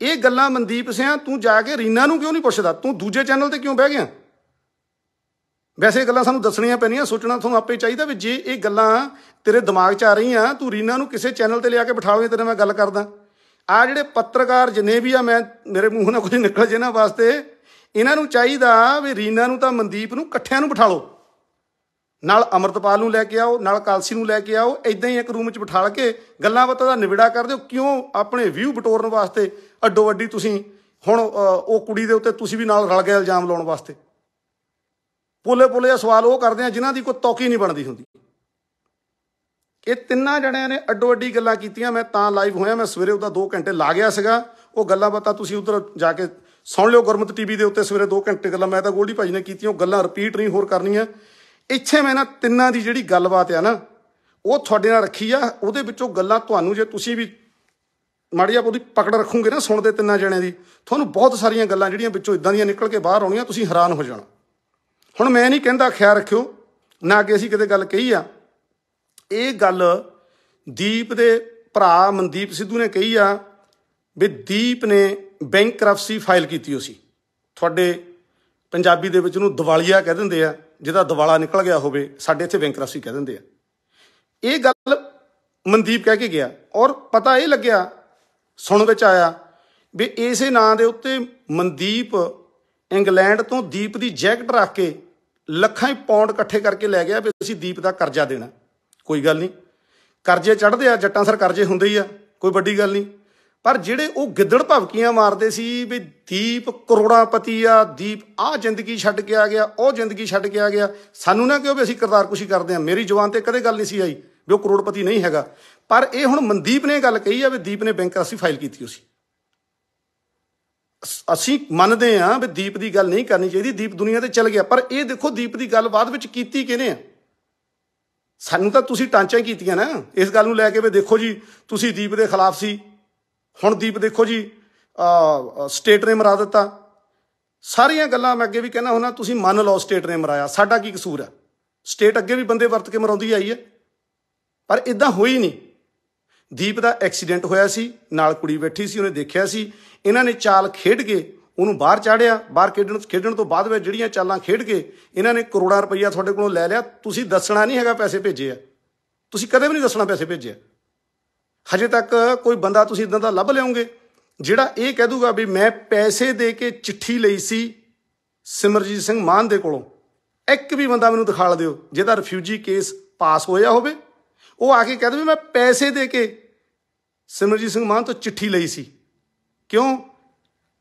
ਇਹ ਗੱਲਾਂ ਮਨਦੀਪ ਸਿਆ ਤੂੰ ਜਾ ਕੇ ਰੀਨਾ ਨੂੰ ਕਿਉਂ ਨਹੀਂ ਪੁੱਛਦਾ ਤੂੰ ਦੂਜੇ ਚੈਨਲ ਤੇ ਕਿਉਂ ਬਹਿ ਗਿਆ ਵੈਸੇ ਇਹ ਗੱਲਾਂ ਸਾਨੂੰ ਦੱਸਣੀਆਂ ਪੈਣੀਆਂ ਸੋਚਣਾ ਤੁਹਾਨੂੰ ਆਪੇ ਚਾਹੀਦਾ ਵੀ ਜੇ ਇਹ ਗੱਲਾਂ ਤੇਰੇ ਦਿਮਾਗ 'ਚ ਆ ਰਹੀਆਂ ਤੂੰ ਰੀਨਾ ਨੂੰ ਕਿਸੇ ਚੈਨਲ ਤੇ ਲਿਆ ਕੇ ਬਿਠਾਵੇਂ ਤੇਰੇ ਮੈਂ ਗੱਲ ਕਰਦਾ ਆ ਜਿਹੜੇ ਪੱਤਰਕਾਰ ਜਿੰਨੇ ਵੀ ਆ ਮੈਂ ਮੇਰੇ ਮੂੰਹ ਨਾਲ ਕੁਝ ਨਿਕਲ ਜੇ ਨਾ ਵਾਸਤੇ ਇਹਨਾਂ ਨੂੰ ਚਾਹੀਦਾ ਵੀ ਰੀਨਾ ਨੂੰ ਤਾਂ ਮਨਦੀਪ ਨੂੰ ਇਕੱਠਿਆਂ ਨੂੰ ਬਿਠਾ ਲਓ ਨਾਲ ਅਮਰਤਪਾਲ ਨੂੰ ਲੈ ਕੇ ਆਓ ਨਾਲ ਕਾਲਸੀ ਨੂੰ ਲੈ ਕੇ ਆਓ ਇਦਾਂ ਹੀ ਇੱਕ ਰੂਮ 'ਚ ਬਿਠਾਲ ਕੇ ਗੱਲਾਂ ਬਾਤਾਂ ਦਾ ਨਿਬੜਾ ਕਰ ਦਿਓ ਕਿਉਂ ਆਪਣੇ ਵਿਊ ਬਟੋਰਨ ਵਾਸਤੇ ਅੱਡੋ ਅੱਡੀ ਤੁਸੀਂ ਹੁਣ ਉਹ ਕੁੜੀ ਦੇ ਉੱਤੇ ਤੁਸੀਂ ਵੀ ਨਾਲ ਰਲ ਗਏ ਇਲਜ਼ਾਮ ਲਾਉਣ ਵਾਸਤੇ ਪੋਲੇ ਪੋਲੇ ਸਵਾਲ ਉਹ ਕਰਦੇ ਆ ਜਿਨ੍ਹਾਂ ਦੀ ਕੋਈ ਤੌਕੀ ਨਹੀਂ ਬਣਦੀ ਹੁੰਦੀ ਇਹ ਤਿੰਨਾਂ ਜਣਿਆਂ ਨੇ ਅੱਡੋ ਅੱਡੀ ਗੱਲਾਂ ਕੀਤੀਆਂ ਮੈਂ ਤਾਂ ਲਾਈਵ ਹੋਇਆ ਮੈਂ ਸਵੇਰੇ ਉਹਦਾ 2 ਘੰਟੇ ਲਾ ਗਿਆ ਸੀਗਾ ਉਹ ਗੱਲਾਂ ਬਾਤਾਂ ਤੁਸੀਂ ਉਧਰ ਜਾ ਕੇ ਸੁਣ ਲਿਓ ਗੁਰਮਤ ਟੀਵੀ ਦੇ ਉੱਤੇ ਸਵੇਰੇ 2 ਘੰਟੇ ਗੱਲਾਂ ਮੈਂ ਤਾਂ ਗੋਲਡੀ ਭਾਜੀ ਨੇ ਕੀਤੀਆਂ ਉਹ ਗੱਲਾਂ ਰਿਪੀਟ ਨਹੀਂ ਹੋਰ ਕਰਨੀਆਂ ਇੱਥੇ ਮੈਂ ਨਾ ਤਿੰਨਾਂ ਦੀ ਜਿਹੜੀ ਗੱਲਬਾਤ ਆ ਨਾ ਉਹ ਤੁਹਾਡੇ ਨਾਲ ਰੱਖੀ ਆ ਉਹਦੇ ਵਿੱਚੋਂ ਗੱਲਾਂ ਤੁਹਾਨੂੰ ਜੇ ਤੁਸੀਂ ਵੀ ਮੜੀਆ ਬੋਦੀ ਪਕੜ ਰੱਖੋਗੇ ਨਾ ਸੁਣਦੇ ਤਿੰਨਾਂ ਜਣਿਆਂ ਦੀ ਤੁਹਾਨੂੰ ਬਹੁਤ ਸਾਰੀਆਂ ਗੱਲਾਂ ਜਿਹੜੀਆਂ ਵਿੱਚੋਂ ਇਦਾਂ ਦੀਆਂ ਨਿਕਲ ਕੇ ਬਾਹਰ ਆਉਣੀਆਂ ਤੁਸੀਂ ਹੈਰਾਨ ਹੋ ਜਾਣਾ ਹੁਣ ਮੈਂ ਨਹੀਂ ਕਹਿੰਦਾ ਖਿਆਲ ਰੱਖਿਓ ਨਾ ਕਿ ਅਸੀਂ ਕਿਤੇ ਗੱਲ ਕਹੀ ਆ ਇਹ ਗੱਲ ਦੀਪ ਦੇ ਭਰਾ ਮਨਦੀਪ ਸਿੱਧੂ ਨੇ ਕਹੀ ਆ ਵੀ ਦੀਪ ਨੇ ਬੈਂਕਰਪਸੀ ਫਾਈਲ ਕੀਤੀ ਹੋਸੀ ਤੁਹਾਡੇ ਪੰਜਾਬੀ ਦੇ ਵਿੱਚ ਉਹਨੂੰ ਦਿਵਾਲੀਆ ਕਹਿ ਦਿੰਦੇ ਆ ਜਿਹਦਾ ਦਿਵਾਲਾ ਨਿਕਲ ਗਿਆ ਹੋਵੇ ਸਾਡੇ ਇੱਥੇ ਵੈਂਕਰਸੀ ਕਹਿ ਦਿੰਦੇ ਆ ਇਹ ਗੱਲ ਮਨਦੀਪ ਕਹਿ ਕੇ ਗਿਆ ਔਰ ਪਤਾ ਇਹ ਲੱਗਿਆ ਸੁਣ ਵਿੱਚ ਆਇਆ ਵੀ ਇਸੇ ਨਾਂ ਦੇ ਉੱਤੇ ਮਨਦੀਪ ਇੰਗਲੈਂਡ ਤੋਂ ਦੀਪ ਦੀ ਜੈਕਟ ਰੱਖ ਕੇ ਲੱਖਾਂ ਹੀ ਪੌਂਡ ਇਕੱਠੇ ਕਰਕੇ ਲੈ ਗਿਆ ਵੀ ਅਸੀਂ ਦੀਪ ਦਾ ਕਰਜ਼ਾ ਦੇਣਾ ਕੋਈ ਗੱਲ ਨਹੀਂ ਕਰਜ਼ੇ ਚੜਦੇ ਆ ਜੱਟਾਂ ਸਰ ਕਰਜ਼ੇ ਹੁੰਦੇ ਹੀ ਆ ਕੋਈ ਵੱਡੀ ਗੱਲ ਨਹੀਂ ਪਰ ਜਿਹੜੇ ਉਹ ਗਿੱਦੜ ਭਵਕੀਆਂ ਮਾਰਦੇ ਸੀ ਵੀ ਦੀਪ ਪਤੀ ਆ ਦੀਪ ਆ ਜ਼ਿੰਦਗੀ ਛੱਡ ਕੇ ਆ ਗਿਆ ਉਹ ਜ਼ਿੰਦਗੀ ਛੱਡ ਕੇ ਆ ਗਿਆ ਸਾਨੂੰ ਨਾ ਕਿਉਂ ਵੀ ਅਸੀਂ ਕੁਸ਼ੀ ਕਰਦੇ ਆ ਮੇਰੀ ਜ਼ੁਬਾਨ ਤੇ ਕਦੇ ਗੱਲ ਨਹੀਂ ਸੀ ਆਈ ਵੀ ਉਹ ਕਰੋੜਪਤੀ ਨਹੀਂ ਹੈਗਾ ਪਰ ਇਹ ਹੁਣ ਮਨਦੀਪ ਨੇ ਗੱਲ ਕਹੀ ਆ ਵੀ ਦੀਪ ਨੇ ਬੈਂਕਰਸੀ ਫਾਈਲ ਕੀਤੀ ਸੀ ਅਸੀਂ ਮੰਨਦੇ ਆ ਵੀ ਦੀਪ ਦੀ ਗੱਲ ਨਹੀਂ ਕਰਨੀ ਚਾਹੀਦੀ ਦੀਪ ਦੁਨੀਆ ਤੇ ਚਲ ਗਿਆ ਪਰ ਇਹ ਦੇਖੋ ਦੀਪ ਦੀ ਗੱਲ ਬਾਅਦ ਵਿੱਚ ਕੀਤੀ ਕਿਨੇ ਆ ਸਾਨੂੰ ਤਾਂ ਤੁਸੀਂ ਟਾਂਚਾਂ ਕੀਤੀਆਂ ਨਾ ਇਸ ਗੱਲ ਨੂੰ ਲੈ ਕੇ ਵੀ ਦੇਖੋ ਜੀ ਤੁਸੀਂ ਦੀਪ ਦੇ ਖਿਲਾਫ ਸੀ ਹੁਣ ਦੀਪ ਦੇਖੋ ਜੀ ਸਟੇਟ ਨੇ ਮਰਾ ਦਿੱਤਾ ਸਾਰੀਆਂ ਗੱਲਾਂ ਮੈਂ ਅੱਗੇ ਵੀ ਕਹਿਣਾ ਹੁੰਦਾ ਤੁਸੀਂ ਮੰਨ ਲਓ ਸਟੇਟ ਨੇ ਮਰਾਇਆ ਸਾਡਾ ਕੀ ਕਸੂਰ ਹੈ ਸਟੇਟ ਅੱਗੇ ਵੀ ਬੰਦੇ ਵਰਤ ਕੇ ਮਰਾਉਂਦੀ ਆਈ ਹੈ ਪਰ ਇਦਾਂ ਹੋਈ ਨਹੀਂ ਦੀਪ ਦਾ ਐਕਸੀਡੈਂਟ ਹੋਇਆ ਸੀ ਨਾਲ ਕੁੜੀ ਬੈਠੀ ਸੀ ਉਹਨੇ ਦੇਖਿਆ ਸੀ ਇਹਨਾਂ ਨੇ ਚਾਲ ਖੇਡ ਕੇ ਉਹਨੂੰ ਬਾਹਰ ਚਾੜਿਆ ਬਾਹਰ ਖੇਡਣ ਖੇਡਣ ਤੋਂ ਬਾਅਦ ਵਿੱਚ ਜਿਹੜੀਆਂ ਚਾਲਾਂ ਖੇਡ ਕੇ ਇਹਨਾਂ ਨੇ ਕਰੋੜਾਂ ਰੁਪਈਆ ਤੁਹਾਡੇ ਕੋਲੋਂ ਲੈ ਲਿਆ ਤੁਸੀਂ ਦੱਸਣਾ ਨਹੀਂ ਹੈਗਾ ਪੈਸੇ ਭੇਜੇ ਆ ਤੁਸੀਂ ਕਦੇ ਵੀ ਨਹੀਂ ਦੱਸਣਾ ਪੈਸੇ ਭੇਜੇ ਆ ਹਜੇ ਤੱਕ ਕੋਈ ਬੰਦਾ ਤੁਸੀਂ ਇਦਾਂ ਦਾ ਲੱਭ ਲਿਓਗੇ ਜਿਹੜਾ ਇਹ ਕਹਿ ਦੂਗਾ ਵੀ ਮੈਂ ਪੈਸੇ ਦੇ ਕੇ ਚਿੱਠੀ ਲਈ ਸੀ ਸਿਮਰਜੀਤ ਸਿੰਘ ਮਾਨ ਦੇ ਕੋਲੋਂ ਇੱਕ ਵੀ ਬੰਦਾ ਮੈਨੂੰ ਦਿਖਾ ਲ ਦਿਓ ਜਿਹਦਾ ਰਿਫਿਊਜੀ ਕੇਸ ਪਾਸ ਹੋਇਆ ਹੋਵੇ ਉਹ ਆ ਕੇ ਕਹਿ ਵੀ ਮੈਂ ਪੈਸੇ ਦੇ ਕੇ ਸਿਮਰਜੀਤ ਸਿੰਘ ਮਾਨ ਤੋਂ ਚਿੱਠੀ ਲਈ ਸੀ ਕਿਉਂ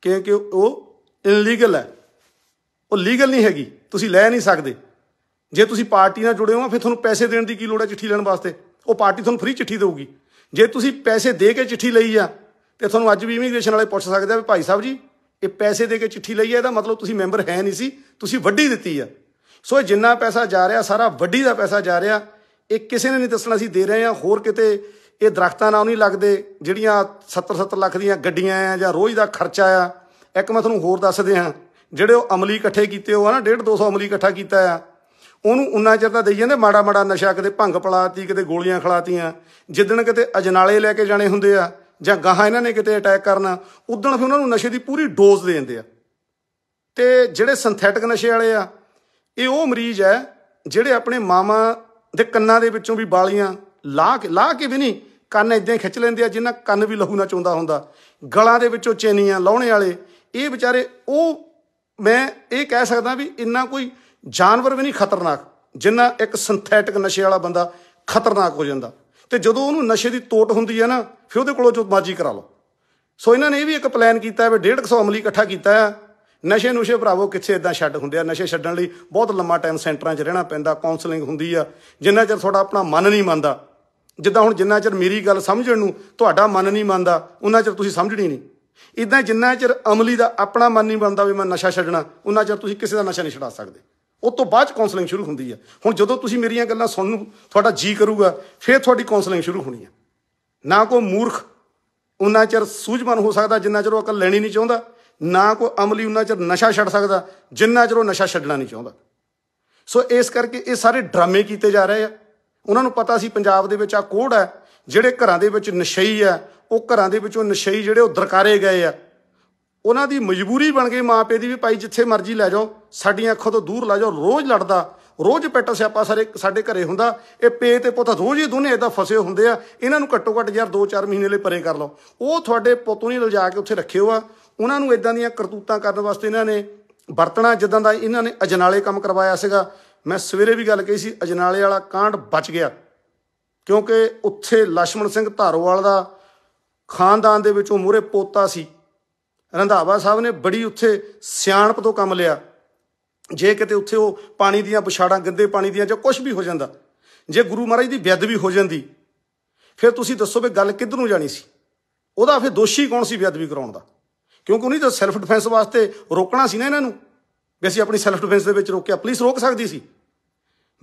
ਕਿਉਂਕਿ ਉਹ ਇਨਲੀਗਲ ਹੈ ਉਹ ਲੀਗਲ ਨਹੀਂ ਹੈਗੀ ਤੁਸੀਂ ਲੈ ਨਹੀਂ ਸਕਦੇ ਜੇ ਤੁਸੀਂ ਪਾਰਟੀ ਨਾਲ ਜੁੜੇ ਹੋ ਫਿਰ ਤੁਹਾਨੂੰ ਪੈਸੇ ਦੇਣ ਦੀ ਕੀ ਲੋੜ ਹੈ ਚਿੱਠੀ ਲੈਣ ਵਾਸਤੇ ਉਹ ਪਾਰਟੀ ਤੁਹਾਨੂੰ ਫ੍ਰੀ ਚਿੱਠੀ ਦੇਊਗੀ ਜੇ ਤੁਸੀਂ ਪੈਸੇ ਦੇ ਕੇ ਚਿੱਠੀ ਲਈ ਆ ਤੇ ਤੁਹਾਨੂੰ ਅੱਜ ਵੀ ਇਮੀਗ੍ਰੇਸ਼ਨ ਵਾਲੇ ਪੁੱਛ ਸਕਦੇ ਆ ਵੀ ਭਾਈ ਸਾਹਿਬ ਜੀ ਇਹ ਪੈਸੇ ਦੇ ਕੇ ਚਿੱਠੀ ਲਈ ਆ ਇਹਦਾ ਮਤਲਬ ਤੁਸੀਂ ਮੈਂਬਰ ਹੈ ਨਹੀਂ ਸੀ ਤੁਸੀਂ ਵੱਡੀ ਦਿੱਤੀ ਆ ਸੋ ਇਹ ਜਿੰਨਾ ਪੈਸਾ ਜਾ ਰਿਹਾ ਸਾਰਾ ਵੱਡੀ ਦਾ ਪੈਸਾ ਜਾ ਰਿਹਾ ਇਹ ਕਿਸੇ ਨੇ ਨਹੀਂ ਦੱਸਣਾ ਸੀ ਦੇ ਰਹੇ ਆ ਹੋਰ ਕਿਤੇ ਇਹ ਦਰਖਤਾਂ ਨਾਲ ਨਹੀਂ ਲੱਗਦੇ ਜਿਹੜੀਆਂ 70 70 ਲੱਖ ਦੀਆਂ ਗੱਡੀਆਂ ਆ ਜਾਂ ਰੋਜ਼ ਦਾ ਖਰਚਾ ਆ ਇੱਕ ਮੈਂ ਤੁਹਾਨੂੰ ਹੋਰ ਦੱਸ ਦਿਆਂ ਜਿਹੜੇ ਉਹ ਅਮਲੀ ਇਕੱਠੇ ਕੀਤੇ ਹੋ ਆ ਨਾ 1.5 200 ਅਮਲੀ ਇਕੱਠਾ ਕੀਤਾ ਆ ਉਹਨੂੰ ਉਨਾ ਚਿਰ ਤਾਂ ਦਈ ਜਾਂਦੇ ਮਾੜਾ ਮਾੜਾ ਨਸ਼ਾ ਕਿਤੇ ਭੰਗ ਪਲਾਤੀ ਕਿਤੇ ਗੋਲੀਆਂ ਖਲਾਤੀਆਂ ਜਿੱਦਣ ਕਿਤੇ ਅਜਨਾਲੇ ਲੈ ਕੇ ਜਾਣੇ ਹੁੰਦੇ ਆ ਜਾਂ ਗਾਹਾਂ ਇਹਨਾਂ ਨੇ ਕਿਤੇ ਅਟੈਕ ਕਰਨਾ ਉਦੋਂ ਫਿਰ ਉਹਨਾਂ ਨੂੰ ਨਸ਼ੇ ਦੀ ਪੂਰੀ ਡੋਜ਼ ਦੇ ਦਿੰਦੇ ਆ ਤੇ ਜਿਹੜੇ ਸਿੰਥੈਟਿਕ ਨਸ਼ੇ ਵਾਲੇ ਆ ਇਹ ਉਹ ਮਰੀਜ਼ ਐ ਜਿਹੜੇ ਆਪਣੇ ਮਾਮਾ ਦੇ ਕੰਨਾਂ ਦੇ ਵਿੱਚੋਂ ਵੀ ਬਾਲੀਆਂ ਲਾ ਕੇ ਲਾ ਕੇ ਵੀ ਨਹੀਂ ਕੰਨ ਇਦਾਂ ਖਿੱਚ ਲੈਂਦੇ ਆ ਜਿੰਨਾ ਕੰਨ ਵੀ ਲਹੂ ਨਾ ਚੋਂਦਾ ਹੁੰਦਾ ਗਲਾਂ ਦੇ ਵਿੱਚੋਂ ਚੇਨੀਆਂ ਲਾਉਣੇ ਵਾਲੇ ਇਹ ਵਿਚਾਰੇ ਉਹ ਮੈਂ ਇਹ ਕਹਿ ਸਕਦਾ ਵੀ ਇੰਨਾ ਕੋਈ ਜਾਨਵਰ ਵੀ ਨਹੀਂ ਖਤਰਨਾਕ ਜਿੰਨਾ ਇੱਕ ਸਿੰਥੈਟਿਕ ਨਸ਼ੇ ਵਾਲਾ ਬੰਦਾ ਖਤਰਨਾਕ ਹੋ ਜਾਂਦਾ ਤੇ ਜਦੋਂ ਉਹਨੂੰ ਨਸ਼ੇ ਦੀ ਤੋਟ ਹੁੰਦੀ ਹੈ ਨਾ ਫਿਰ ਉਹਦੇ ਕੋਲੋਂ ਜੋ ਮਾਜੀ ਕਰਾ ਲਓ ਸੋ ਇਹਨਾਂ ਨੇ ਇਹ ਵੀ ਇੱਕ ਪਲਾਨ ਕੀਤਾ ਹੈ ਵੀ 150 ਅਮਲੀ ਇਕੱਠਾ ਕੀਤਾ ਹੈ ਨਸ਼ੇ ਨੂਸ਼ੇ ਭਰਾਵੋ ਕਿੱਥੇ ਇਦਾਂ ਛੱਡ ਹੁੰਦੇ ਆ ਨਸ਼ੇ ਛੱਡਣ ਲਈ ਬਹੁਤ ਲੰਮਾ ਟਾਈਮ ਸੈਂਟਰਾਂ 'ਚ ਰਹਿਣਾ ਪੈਂਦਾ ਕਾਉਂਸਲਿੰਗ ਹੁੰਦੀ ਆ ਜਿੰਨਾ ਚਿਰ ਤੁਹਾਡਾ ਆਪਣਾ ਮਨ ਨਹੀਂ ਮੰਨਦਾ ਜਿੱਦਾਂ ਹੁਣ ਜਿੰਨਾ ਚਿਰ ਮੇਰੀ ਗੱਲ ਸਮਝਣ ਨੂੰ ਤੁਹਾਡਾ ਮਨ ਨਹੀਂ ਮੰਨਦਾ ਉਹਨਾਂ ਚਿਰ ਤੁਸੀਂ ਸਮਝਣੀ ਨਹੀਂ ਇਦਾਂ ਜਿੰਨਾ ਚਿਰ ਅਮਲੀ ਦਾ ਆਪਣਾ ਮਨ ਨਹੀਂ ਬਣਦਾ ਵੀ ਮੈਂ ਨਸ਼ਾ ਛੱਡਣਾ ਉਹਨਾਂ ਚਿਰ ਤੁਸੀਂ ਕਿਸੇ ਦਾ ਨਸ਼ਾ ਨਹੀਂ ਛਡਾ ਸਕਦੇ ਉਸ ਤੋਂ ਬਾਅਦ ਕਾਉਂਸਲਿੰਗ ਸ਼ੁਰੂ ਹੁੰਦੀ ਹੈ ਹੁਣ ਜਦੋਂ ਤੁਸੀਂ ਮੇਰੀਆਂ ਗੱਲਾਂ ਸੁਣਨ ਨੂੰ ਤੁਹਾਡਾ ਜੀ ਕਰੂਗਾ ਫਿਰ ਤੁਹਾਡੀ ਕਾਉਂਸਲਿੰਗ ਸ਼ੁਰੂ ਹੋਣੀ ਹੈ ਨਾ ਕੋਈ ਮੂਰਖ ਉਹਨਾਂ ਚਿਰ ਸੂਝਵਾਨ ਹੋ ਸਕਦਾ ਜਿੰਨਾ ਚਿਰ ਉਹ ਅਕਲ ਲੈਣੀ ਨਹੀਂ ਚਾਹੁੰਦਾ ਨਾ ਕੋਈ ਅਮਲੀ ਉਹਨਾਂ ਚਿਰ ਨਸ਼ਾ ਛੱਡ ਸਕਦਾ ਜਿੰਨਾ ਚਿਰ ਉਹ ਨਸ਼ਾ ਛੱਡਣਾ ਨਹੀਂ ਚਾਹੁੰਦਾ ਸੋ ਇਸ ਕਰਕੇ ਇਹ ਸਾਰੇ ਡਰਾਮੇ ਕੀਤੇ ਜਾ ਰਹੇ ਆ ਉਹਨਾਂ ਨੂੰ ਪਤਾ ਸੀ ਪੰਜਾਬ ਦੇ ਵਿੱਚ ਆ ਕੋਡ ਹੈ ਜਿਹੜੇ ਘਰਾਂ ਦੇ ਵਿੱਚ ਨਸ਼ਈ ਆ ਉਹ ਘਰਾਂ ਦੇ ਵਿੱਚੋਂ ਨਸ਼ਈ ਜਿਹੜੇ ਉਹ ਦਰਕਾਰੇ ਗਏ ਆ ਉਹਨਾਂ ਦੀ ਮਜਬੂਰੀ ਬਣ ਗਈ ਮਾਪੇ ਦੀ ਵੀ ਭਾਈ ਜਿੱਥੇ ਮਰਜ਼ੀ ਲੈ ਜਾਓ ਸਾਡੀਆਂ ਅੱਖਾਂ ਤੋਂ ਦੂਰ ਲੈ ਜਾਓ ਰੋਜ਼ ਲੜਦਾ ਰੋਜ਼ ਪੈਟਾ ਸਿਆਪਾ ਸਾਰੇ ਸਾਡੇ ਘਰੇ ਹੁੰਦਾ ਇਹ ਪੇ ਤੇ ਪੁੱਤ ਰੋਜ਼ ਹੀ ਦੋਨੇ ਇਦਾਂ ਫਸੇ ਹੁੰਦੇ ਆ ਇਹਨਾਂ ਨੂੰ ਘੱਟੋ ਘੱਟ ਯਾਰ 2-4 ਮਹੀਨੇ ਲਈ ਪਰੇ ਕਰ ਲਓ ਉਹ ਤੁਹਾਡੇ ਪੁੱਤ ਨੂੰ ਲਿਜਾ ਕੇ ਉੱਥੇ ਰੱਖਿਓ ਆ ਉਹਨਾਂ ਨੂੰ ਇਦਾਂ ਦੀਆਂ ਕਰਤੂਤਾਂ ਕਰਨ ਵਾਸਤੇ ਇਹਨਾਂ ਨੇ ਵਰਤਣਾ ਜਿੱਦਾਂ ਦਾ ਇਹਨਾਂ ਨੇ ਅਜਨਾਲੇ ਕੰਮ ਕਰਵਾਇਆ ਸੀਗਾ ਮੈਂ ਸਵੇਰੇ ਵੀ ਗੱਲ ਕਹੀ ਸੀ ਅਜਨਾਲੇ ਵਾਲਾ ਕਾਂਡ ਬਚ ਗਿਆ ਕਿਉਂਕਿ ਉੱਥੇ ਲక్ష్మణ ਸਿੰਘ ਧਾਰੋਵਾਲ ਦਾ ਖਾਨਦਾਨ ਦੇ ਵਿੱਚੋਂ ਮੂਰੇ ਪੋਤਾ ਸੀ ਰੰਧਾਵਾ ਸਾਹਿਬ ਨੇ ਬੜੀ ਉੱਥੇ ਸਿਆਣਪ ਤੋਂ ਕੰਮ ਲਿਆ ਜੇ ਕਿਤੇ ਉੱਥੇ ਉਹ ਪਾਣੀ ਦੀਆਂ ਪਛਾੜਾਂ ਗੰਦੇ ਪਾਣੀ ਦੀਆਂ ਜਾਂ ਕੁਝ ਵੀ ਹੋ ਜਾਂਦਾ ਜੇ ਗੁਰੂ ਮਹਾਰਾਜ ਦੀ ਵੀ ਹੋ ਜਾਂਦੀ ਫਿਰ ਤੁਸੀਂ ਦੱਸੋ ਵੀ ਗੱਲ ਕਿੱਧਰ ਨੂੰ ਜਾਣੀ ਸੀ ਉਹਦਾ ਫਿਰ ਦੋਸ਼ੀ ਕੌਣ ਸੀ ਵੀ ਕਰਾਉਣ ਦਾ ਕਿਉਂਕਿ ਉਹਨੇ ਤਾਂ ਸੈਲਫ ਡਿਫੈਂਸ ਵਾਸਤੇ ਰੋਕਣਾ ਸੀ ਨਾ ਇਹਨਾਂ ਨੂੰ ਵੀ ਅਸੀਂ ਆਪਣੀ ਸੈਲਫ ਡਿਫੈਂਸ ਦੇ ਵਿੱਚ ਰੋਕਿਆ ਪੁਲਿਸ ਰੋਕ ਸਕਦੀ ਸੀ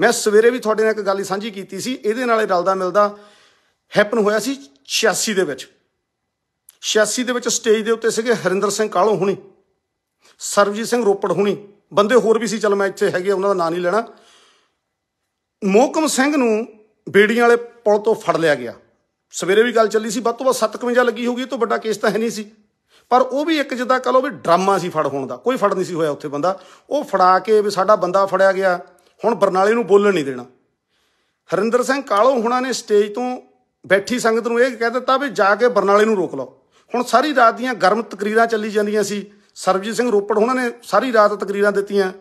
ਮੈਂ ਸਵੇਰੇ ਵੀ ਤੁਹਾਡੇ ਨਾਲ ਇੱਕ ਗੱਲ ਸਾਂਝੀ ਕੀਤੀ ਸੀ ਇਹਦੇ ਨਾਲੇ ਰਲਦਾ ਮਿਲਦਾ ਹੈਪਨ ਹੋਇਆ ਸੀ 86 ਦੇ ਵਿੱਚ 86 ਦੇ ਵਿੱਚ ਸਟੇਜ ਦੇ ਉੱਤੇ ਸੀਗੇ ਹਰਿੰਦਰ ਸਿੰਘ ਕਾਲੋ ਹੁਣੀ ਸਰਵਜੀਤ ਸਿੰਘ ਰੋਪੜ ਹੁਣੀ ਬੰਦੇ ਹੋਰ ਵੀ ਸੀ ਚਲ ਮੈਂ ਇੱਥੇ ਹੈਗੇ ਉਹਨਾਂ ਦਾ ਨਾਂ ਨਹੀਂ ਲੈਣਾ ਮੋਹਕਮ ਸਿੰਘ ਨੂੰ ਬੇੜੀਆਂ ਵਾਲੇ ਪੁਲ ਤੋਂ ਫੜ ਲਿਆ ਗਿਆ ਸਵੇਰੇ ਵੀ ਗੱਲ ਚੱਲੀ ਸੀ ਵੱਧ ਤੋਂ ਵੱਧ 751 ਲੱਗੀ ਹੋਗੀ ਇਹ ਤੋਂ ਵੱਡਾ ਕੇਸ ਤਾਂ ਹੈ ਨਹੀਂ ਸੀ ਪਰ ਉਹ ਵੀ ਇੱਕ ਜਿੱਦਾਂ ਕਹ ਲਓ ਵੀ ਡਰਾਮਾ ਸੀ ਫੜ ਹੋਣ ਦਾ ਕੋਈ ਫੜ ਨਹੀਂ ਸੀ ਹੋਇਆ ਉੱਥੇ ਬੰਦਾ ਉਹ ਫੜਾ ਕੇ ਵੀ ਸਾਡਾ ਬੰਦਾ ਫੜਿਆ ਗਿਆ ਹੁਣ ਬਰਨਾਲੇ ਨੂੰ ਬੋਲਣ ਨਹੀਂ ਦੇਣਾ ਹਰਿੰਦਰ ਸਿੰਘ ਕਾਲੋ ਹੁਣਾ ਨੇ ਸਟੇਜ ਤੋਂ ਬੈਠੀ ਸੰਗਤ ਨੂੰ ਇਹ ਕਹਿ ਦਿੱਤਾ ਵੀ ਜਾ ਕੇ ਬਰਨਾਲੇ ਨੂੰ ਰੋਕ ਲਓ ਹੁਣ ਸਾਰੀ ਰਾਤ ਦੀਆਂ ਗਰਮ ਤਕਰੀਰਾਂ ਚੱਲੀ ਜਾਂਦੀਆਂ ਸੀ ਸਰਬਜੀਤ ਸਿੰਘ ਰੋਪੜ ਉਹਨਾਂ ਨੇ ਸਾਰੀ ਰਾਤ ਤਕਰੀਰਾਂ ਦਿੱਤੀਆਂ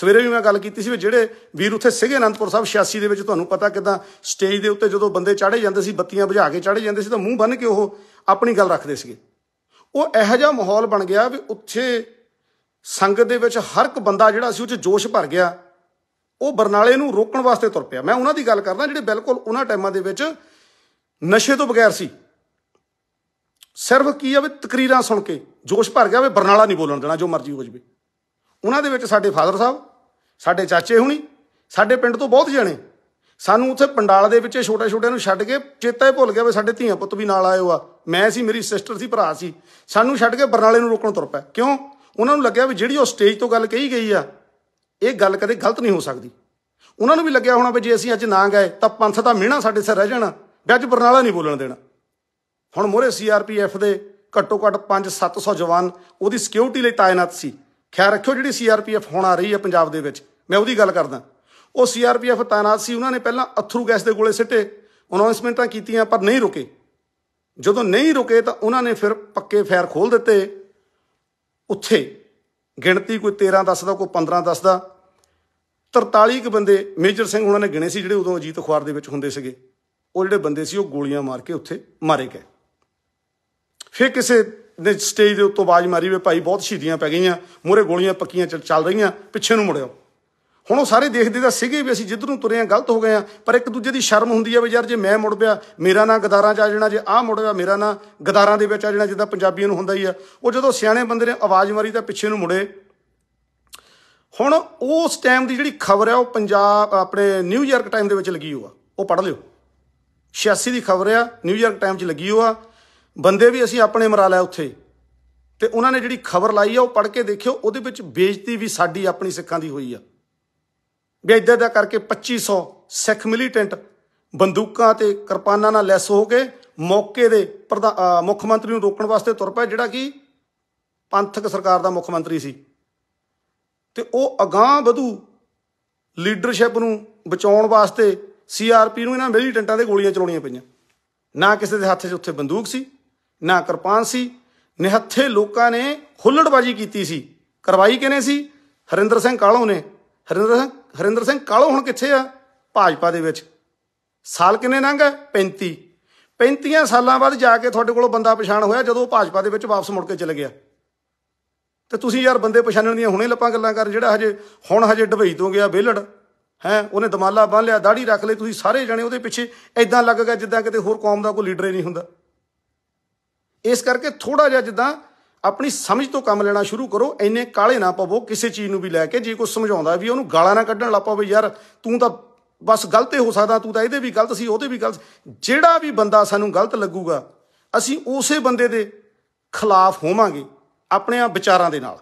ਸਵੇਰੇ ਵੀ ਮੈਂ ਗੱਲ ਕੀਤੀ ਸੀ ਵੀ ਜਿਹੜੇ ਵੀਰ ਉੱਥੇ ਸਿਗੇ ਅਨੰਦਪੁਰ ਸਾਹਿਬ 86 ਦੇ ਵਿੱਚ ਤੁਹਾਨੂੰ ਪਤਾ ਕਿਦਾਂ ਸਟੇਜ ਦੇ ਉੱਤੇ ਜਦੋਂ ਬੰਦੇ ਚੜ੍ਹੇ ਜਾਂਦੇ ਸੀ ਬੱਤੀਆਂ ਬੁਝਾ ਕੇ ਚੜ੍ਹੇ ਜਾਂਦੇ ਸੀ ਤਾਂ ਮੂੰਹ ਬੰਨ ਕੇ ਉਹ ਆਪਣੀ ਗੱਲ ਰੱਖਦੇ ਸੀਗੇ ਉਹ ਇਹੋ ਜਿਹਾ ਮਾਹੌਲ ਬਣ ਗਿਆ ਵੀ ਉੱਥੇ ਸੰਗਤ ਦੇ ਵਿੱਚ ਹਰ ਇੱਕ ਬੰਦਾ ਜਿਹੜਾ ਸੀ ਉਹ 'ਚ ਜੋਸ਼ ਭਰ ਗਿਆ ਉਹ ਬਰਨਾਲੇ ਨੂੰ ਰੋਕਣ ਵਾਸਤੇ ਤੁਰ ਪਿਆ ਮੈਂ ਉਹਨਾਂ ਦੀ ਗੱਲ ਕਰਦਾ ਜਿਹੜੇ ਬਿਲਕੁਲ ਉਹਨਾਂ ਟਾਈਮਾਂ ਦੇ ਵਿੱਚ ਨਸ਼ੇ ਤੋਂ ਬਗੈਰ ਸੀ ਸਿਰਫ ਕੀ ਆ ਵੀ ਤਕਰੀਰਾਂ ਸੁਣ ਕੇ ਜੋਸ਼ ਭਰ ਗਿਆ ਵੀ ਬਰਨਾਲਾ ਨਹੀਂ ਬੋਲਣ ਦੇਣਾ ਜੋ ਮਰਜ਼ੀ ਹੋ ਜਵੇ ਉਹਨਾਂ ਦੇ ਵਿੱਚ ਸਾਡੇ ਫਾਦਰ ਸਾਹਿਬ ਸਾਡੇ ਚਾਚੇ ਹੁਣੀ ਸਾਡੇ ਪਿੰਡ ਤੋਂ ਬਹੁਤ ਜਣੇ ਸਾਨੂੰ ਉੱਥੇ ਪੰਡਾਲ ਦੇ ਵਿੱਚ ਛੋਟੇ ਛੋਟੇ ਨੂੰ ਛੱਡ ਕੇ ਚੇਤਾ ਹੀ ਭੁੱਲ ਗਿਆ ਵੀ ਸਾਡੇ ਧੀਆ ਪੁੱਤ ਵੀ ਨਾਲ ਆਏ ਆ ਮੈਂ ਸੀ ਮੇਰੀ ਸਿਸਟਰ ਸੀ ਭਰਾ ਸੀ ਸਾਨੂੰ ਛੱਡ ਕੇ ਬਰਨਾਲੇ ਨੂੰ ਰੋਕਣ ਤੁਰ ਪਿਆ ਕਿਉਂ ਉਹਨਾਂ ਨੂੰ ਲੱਗਿਆ ਵੀ ਜਿਹੜੀ ਉਹ ਸਟੇਜ ਤੋਂ ਗੱਲ ਕਹੀ ਗਈ ਆ ਇਹ ਗੱਲ ਕਦੇ ਗਲਤ ਨਹੀਂ ਹੋ ਸਕਦੀ ਉਹਨਾਂ ਨੂੰ ਵੀ ਲੱਗਿਆ ਹੋਣਾ ਵੀ ਜੇ ਅਸੀਂ ਅੱਜ ਨਾ ਗਏ ਤਾਂ ਪੰਥ ਦਾ ਮਿਹਣਾ ਸਾਡੇ ਸਿਰ ਰਹਿ ਜਾਣਾ ਵੀ ਅੱਜ ਬਰਨਾਲਾ ਨਹੀਂ ਬੋਲਣ ਦੇਣਾ ਹੁਣ ਮੋਰੇ ਸੀਆਰਪੀਐਫ ਦੇ ਘੱਟੋ ਘੱਟ 5-700 ਜਵਾਨ ਉਹਦੀ ਸਿਕਿਉਰਿਟੀ ਲਈ ਤਾਇਨਾਤ ਸੀ ਖਿਆਲ ਰੱਖਿਓ ਜਿਹੜੀ ਸੀਆਰਪੀਐਫ ਹੁਣ ਆ ਰਹੀ ਹੈ ਪੰਜਾਬ ਦੇ ਵਿੱਚ ਮੈਂ ਉਹਦੀ ਗੱਲ ਕਰਦਾ ਉਹ ਸੀਆਰਪੀਐਫ ਤਾਇਨਾਤ ਸੀ ਉਹਨਾਂ ਨੇ ਪਹਿਲਾਂ ਅਥਰੂ ਗੈਸ ਦੇ ਗੋਲੇ ਸਿੱਟੇ ਅਨਾਉਂਸਮੈਂਟਾਂ ਕੀਤੀਆਂ ਪਰ ਨਹੀਂ ਰੁਕੇ ਜਦੋਂ ਨਹੀਂ ਰੁਕੇ ਤਾਂ ਉਹਨਾਂ ਨੇ ਫਿਰ ਪੱਕੇ ਫੈਰ ਖੋਲ ਦਿੱਤੇ ਉੱਥੇ ਗਿਣਤੀ ਕੋਈ 13 10 ਦਾ ਕੋਈ 15 10 ਦਾ 43 ਕ ਬੰਦੇ ਮੇਜਰ ਸਿੰਘ ਉਹਨਾਂ ਨੇ ਗਿਣੇ ਸੀ ਜਿਹੜੇ ਉਦੋਂ ਅਜੀਤ ਅਖਬਾਰ ਦੇ ਵਿੱਚ ਹੁੰਦੇ ਸੀਗੇ ਉਹ ਜਿਹੜੇ ਬੰਦੇ ਸੀ ਉਹ ਗੋਲੀਆਂ ਮਾਰ ਕੇ ਉੱਥੇ ਮਾਰੇ ਗਏ ਫਿਰ ਕਿਸੇ ਨੇ ਸਟੇਜ ਦੇ ਉੱਤੋਂ ਆਵਾਜ਼ ਮਾਰੀ ਵੇ ਭਾਈ ਬਹੁਤ ਸ਼ਹੀਦੀਆਂ ਪੈ ਗਈਆਂ ਮੂਰੇ ਗੋਲੀਆਂ ਪੱਕੀਆਂ ਚੱਲ ਰਹੀਆਂ ਪਿੱਛੇ ਨੂੰ ਮੁੜਿਓ ਹੁਣ ਉਹ ਸਾਰੇ ਦੇਖਦੇ ਤਾਂ ਸੀਗੇ ਵੀ ਅਸੀਂ ਜਿੱਧਰ ਨੂੰ ਤੁਰੇ ਆ ਗਲਤ ਹੋ ਗਏ ਆ ਪਰ ਇੱਕ ਦੂਜੇ ਦੀ ਸ਼ਰਮ ਹੁੰਦੀ ਆ ਵੀ ਯਾਰ ਜੇ ਮੈਂ ਮੁੜ ਪਿਆ ਮੇਰਾ ਨਾਂ ਗਦਾਰਾਂ 'ਚ ਆ ਜਾਣਾ ਜੇ ਆਹ ਮੁੜ ਪਿਆ ਮੇਰਾ ਨਾਂ ਗਦਾਰਾਂ ਦੇ ਵਿੱਚ ਆ ਜਾਣਾ ਜਿੱਦਾਂ ਪੰਜਾਬੀਆਂ ਨੂੰ ਹੁੰਦਾ ਹੀ ਆ ਉਹ ਜਦੋਂ ਸਿਆਣੇ ਬੰਦੇ ਨੇ ਆਵਾਜ਼ ਮਾਰੀ ਤਾਂ ਪਿੱਛੇ ਨੂੰ ਮੁੜੇ ਹੁਣ ਉਸ ਟਾਈਮ ਦੀ ਜਿਹੜੀ ਖਬਰ ਆ ਉਹ ਪੰਜਾਬ ਆਪਣੇ ਨਿਊਯਾਰਕ ਟਾਈਮ ਦੇ ਵਿੱਚ ਲੱਗੀ ਹੋਆ ਉਹ ਪੜ ਲਿਓ 86 ਦੀ ਖਬਰ ਆ ਨਿਊਯਾਰਕ ਟਾਈਮ 'ਚ ਲੱਗੀ ਹੋਆ ਬੰਦੇ ਵੀ ਅਸੀਂ ਆਪਣੇ ਮਰਾ ਲਿਆ ਉੱਥੇ ਤੇ ਉਹਨਾਂ ਨੇ ਜਿਹੜੀ ਖਬਰ ਲਾਈ ਆ ਉਹ ਪੜ੍ਹ ਕੇ ਦੇਖਿਓ ਉਹਦੇ ਵਿੱਚ ਬੇਇੱਜ਼ਤੀ ਵੀ ਸਾਡੀ ਆਪਣੀ ਸਿੱਖਾਂ ਦੀ ਹੋਈ ਆ ਵੀ ਇਦਾਂ ਦਾ ਕਰਕੇ 2500 ਸਿੱਖ ਮਿਲੀਟੈਂਟ ਬੰਦੂਕਾਂ ਤੇ ਕਿਰਪਾਨਾਂ ਨਾਲ ਲੈਸ ਹੋ ਕੇ ਮੌਕੇ ਦੇ ਮੁੱਖ ਮੰਤਰੀ ਨੂੰ ਰੋਕਣ ਵਾਸਤੇ ਤੁਰ ਪਏ ਜਿਹੜਾ ਕਿ ਪੰਥਕ ਸਰਕਾਰ ਦਾ ਮੁੱਖ ਮੰਤਰੀ ਸੀ ਤੇ ਉਹ ਅਗਾਹ ਵਧੂ ਲੀਡਰਸ਼ਿਪ ਨੂੰ ਬਚਾਉਣ ਵਾਸਤੇ ਸੀਆਰਪੀ ਨੂੰ ਇਹਨਾਂ ਮਿਲੀਟੈਂਟਾਂ ਦੇ ਗੋਲੀਆਂ ਚਲਾਉਣੀਆਂ ਪਈਆਂ ਨਾ ਕਿਸੇ ਦੇ ਹੱਥ 'ਚ ਉੱਥੇ ਬੰਦੂਕ ਸੀ ਨਾ ਕਿਰਪਾਨ ਸੀ ਨਿਹੱਥੇ ਲੋਕਾਂ ਨੇ ਹੁੱਲੜਬਾਜੀ ਕੀਤੀ ਸੀ ਕਰਵਾਈ ਕਿਨੇ ਸੀ ਹਰਿੰਦਰ ਸਿੰਘ ਕਾਲੋਂ ਨੇ ਹਰਿੰਦਰ ਸਿੰਘ ਹਰਿੰਦਰ ਸਿੰਘ ਕਾਲੋਂ ਹੁਣ ਕਿੱਥੇ ਆ ਭਾਜਪਾ ਦੇ ਵਿੱਚ ਸਾਲ ਕਿੰਨੇ ਲੰਘਾ 35 35 ਸਾਲਾਂ ਬਾਅਦ ਜਾ ਕੇ ਤੁਹਾਡੇ ਕੋਲ ਬੰਦਾ ਪਛਾਣ ਹੋਇਆ ਜਦੋਂ ਭਾਜਪਾ ਦੇ ਵਿੱਚ ਵਾਪਸ ਮੁੜ ਕੇ ਚਲੇ ਗਿਆ ਤੇ ਤੁਸੀਂ ਯਾਰ ਬੰਦੇ ਪਛਾਣਨ ਦੀਆਂ ਹੁਣੇ ਲੱਪਾਂ ਗੱਲਾਂ ਕਰ ਜਿਹੜਾ ਹਜੇ ਹੁਣ ਹਜੇ ਡਬਈ ਤੋਂ ਗਿਆ ਵੇਲੜ ਹੈ ਉਹਨੇ ਦਮਾਲਾ ਬੰਨ ਲਿਆ ਦਾੜੀ ਰੱਖ ਲਈ ਤੁਸੀਂ ਸਾਰੇ ਜਣੇ ਉਹਦੇ ਪਿੱਛੇ ਐਦਾਂ ਲੱਗ ਗਿਆ ਜਿੱਦਾਂ ਕਿਤੇ ਹੋਰ ਕੌਮ ਦਾ ਕੋਈ ਲੀਡਰ ਹੀ ਨਹੀਂ ਹੁੰਦਾ ਇਸ ਕਰਕੇ ਥੋੜਾ ਜਿਹਾ ਜਿੱਦਾਂ ਆਪਣੀ ਸਮਝ ਤੋਂ ਕੰਮ ਲੈਣਾ ਸ਼ੁਰੂ ਕਰੋ ਐਨੇ ਕਾਲੇ ਨਾ ਪਵੋ ਕਿਸੇ ਚੀਜ਼ ਨੂੰ ਵੀ ਲੈ ਕੇ ਜੇ ਕੋਈ ਸਮਝਾਉਂਦਾ ਵੀ ਉਹਨੂੰ ਗਾਲਾਂ ਨਾ ਕੱਢਣ ਲੱਗ ਪਾਵੇ ਯਾਰ ਤੂੰ ਤਾਂ ਬਸ ਗਲਤ ਹੋ ਸਕਦਾ ਤੂੰ ਤਾਂ ਇਹਦੇ ਵੀ ਗਲਤ ਸੀ ਉਹਦੇ ਵੀ ਗਲਤ ਜਿਹੜਾ ਵੀ ਬੰਦਾ ਸਾਨੂੰ ਗਲਤ ਲੱਗੂਗਾ ਅਸੀਂ ਉਸੇ ਬੰਦੇ ਦੇ ਖਿਲਾਫ ਹੋਵਾਂਗੇ ਆਪਣੇ ਆ ਵਿਚਾਰਾਂ ਦੇ ਨਾਲ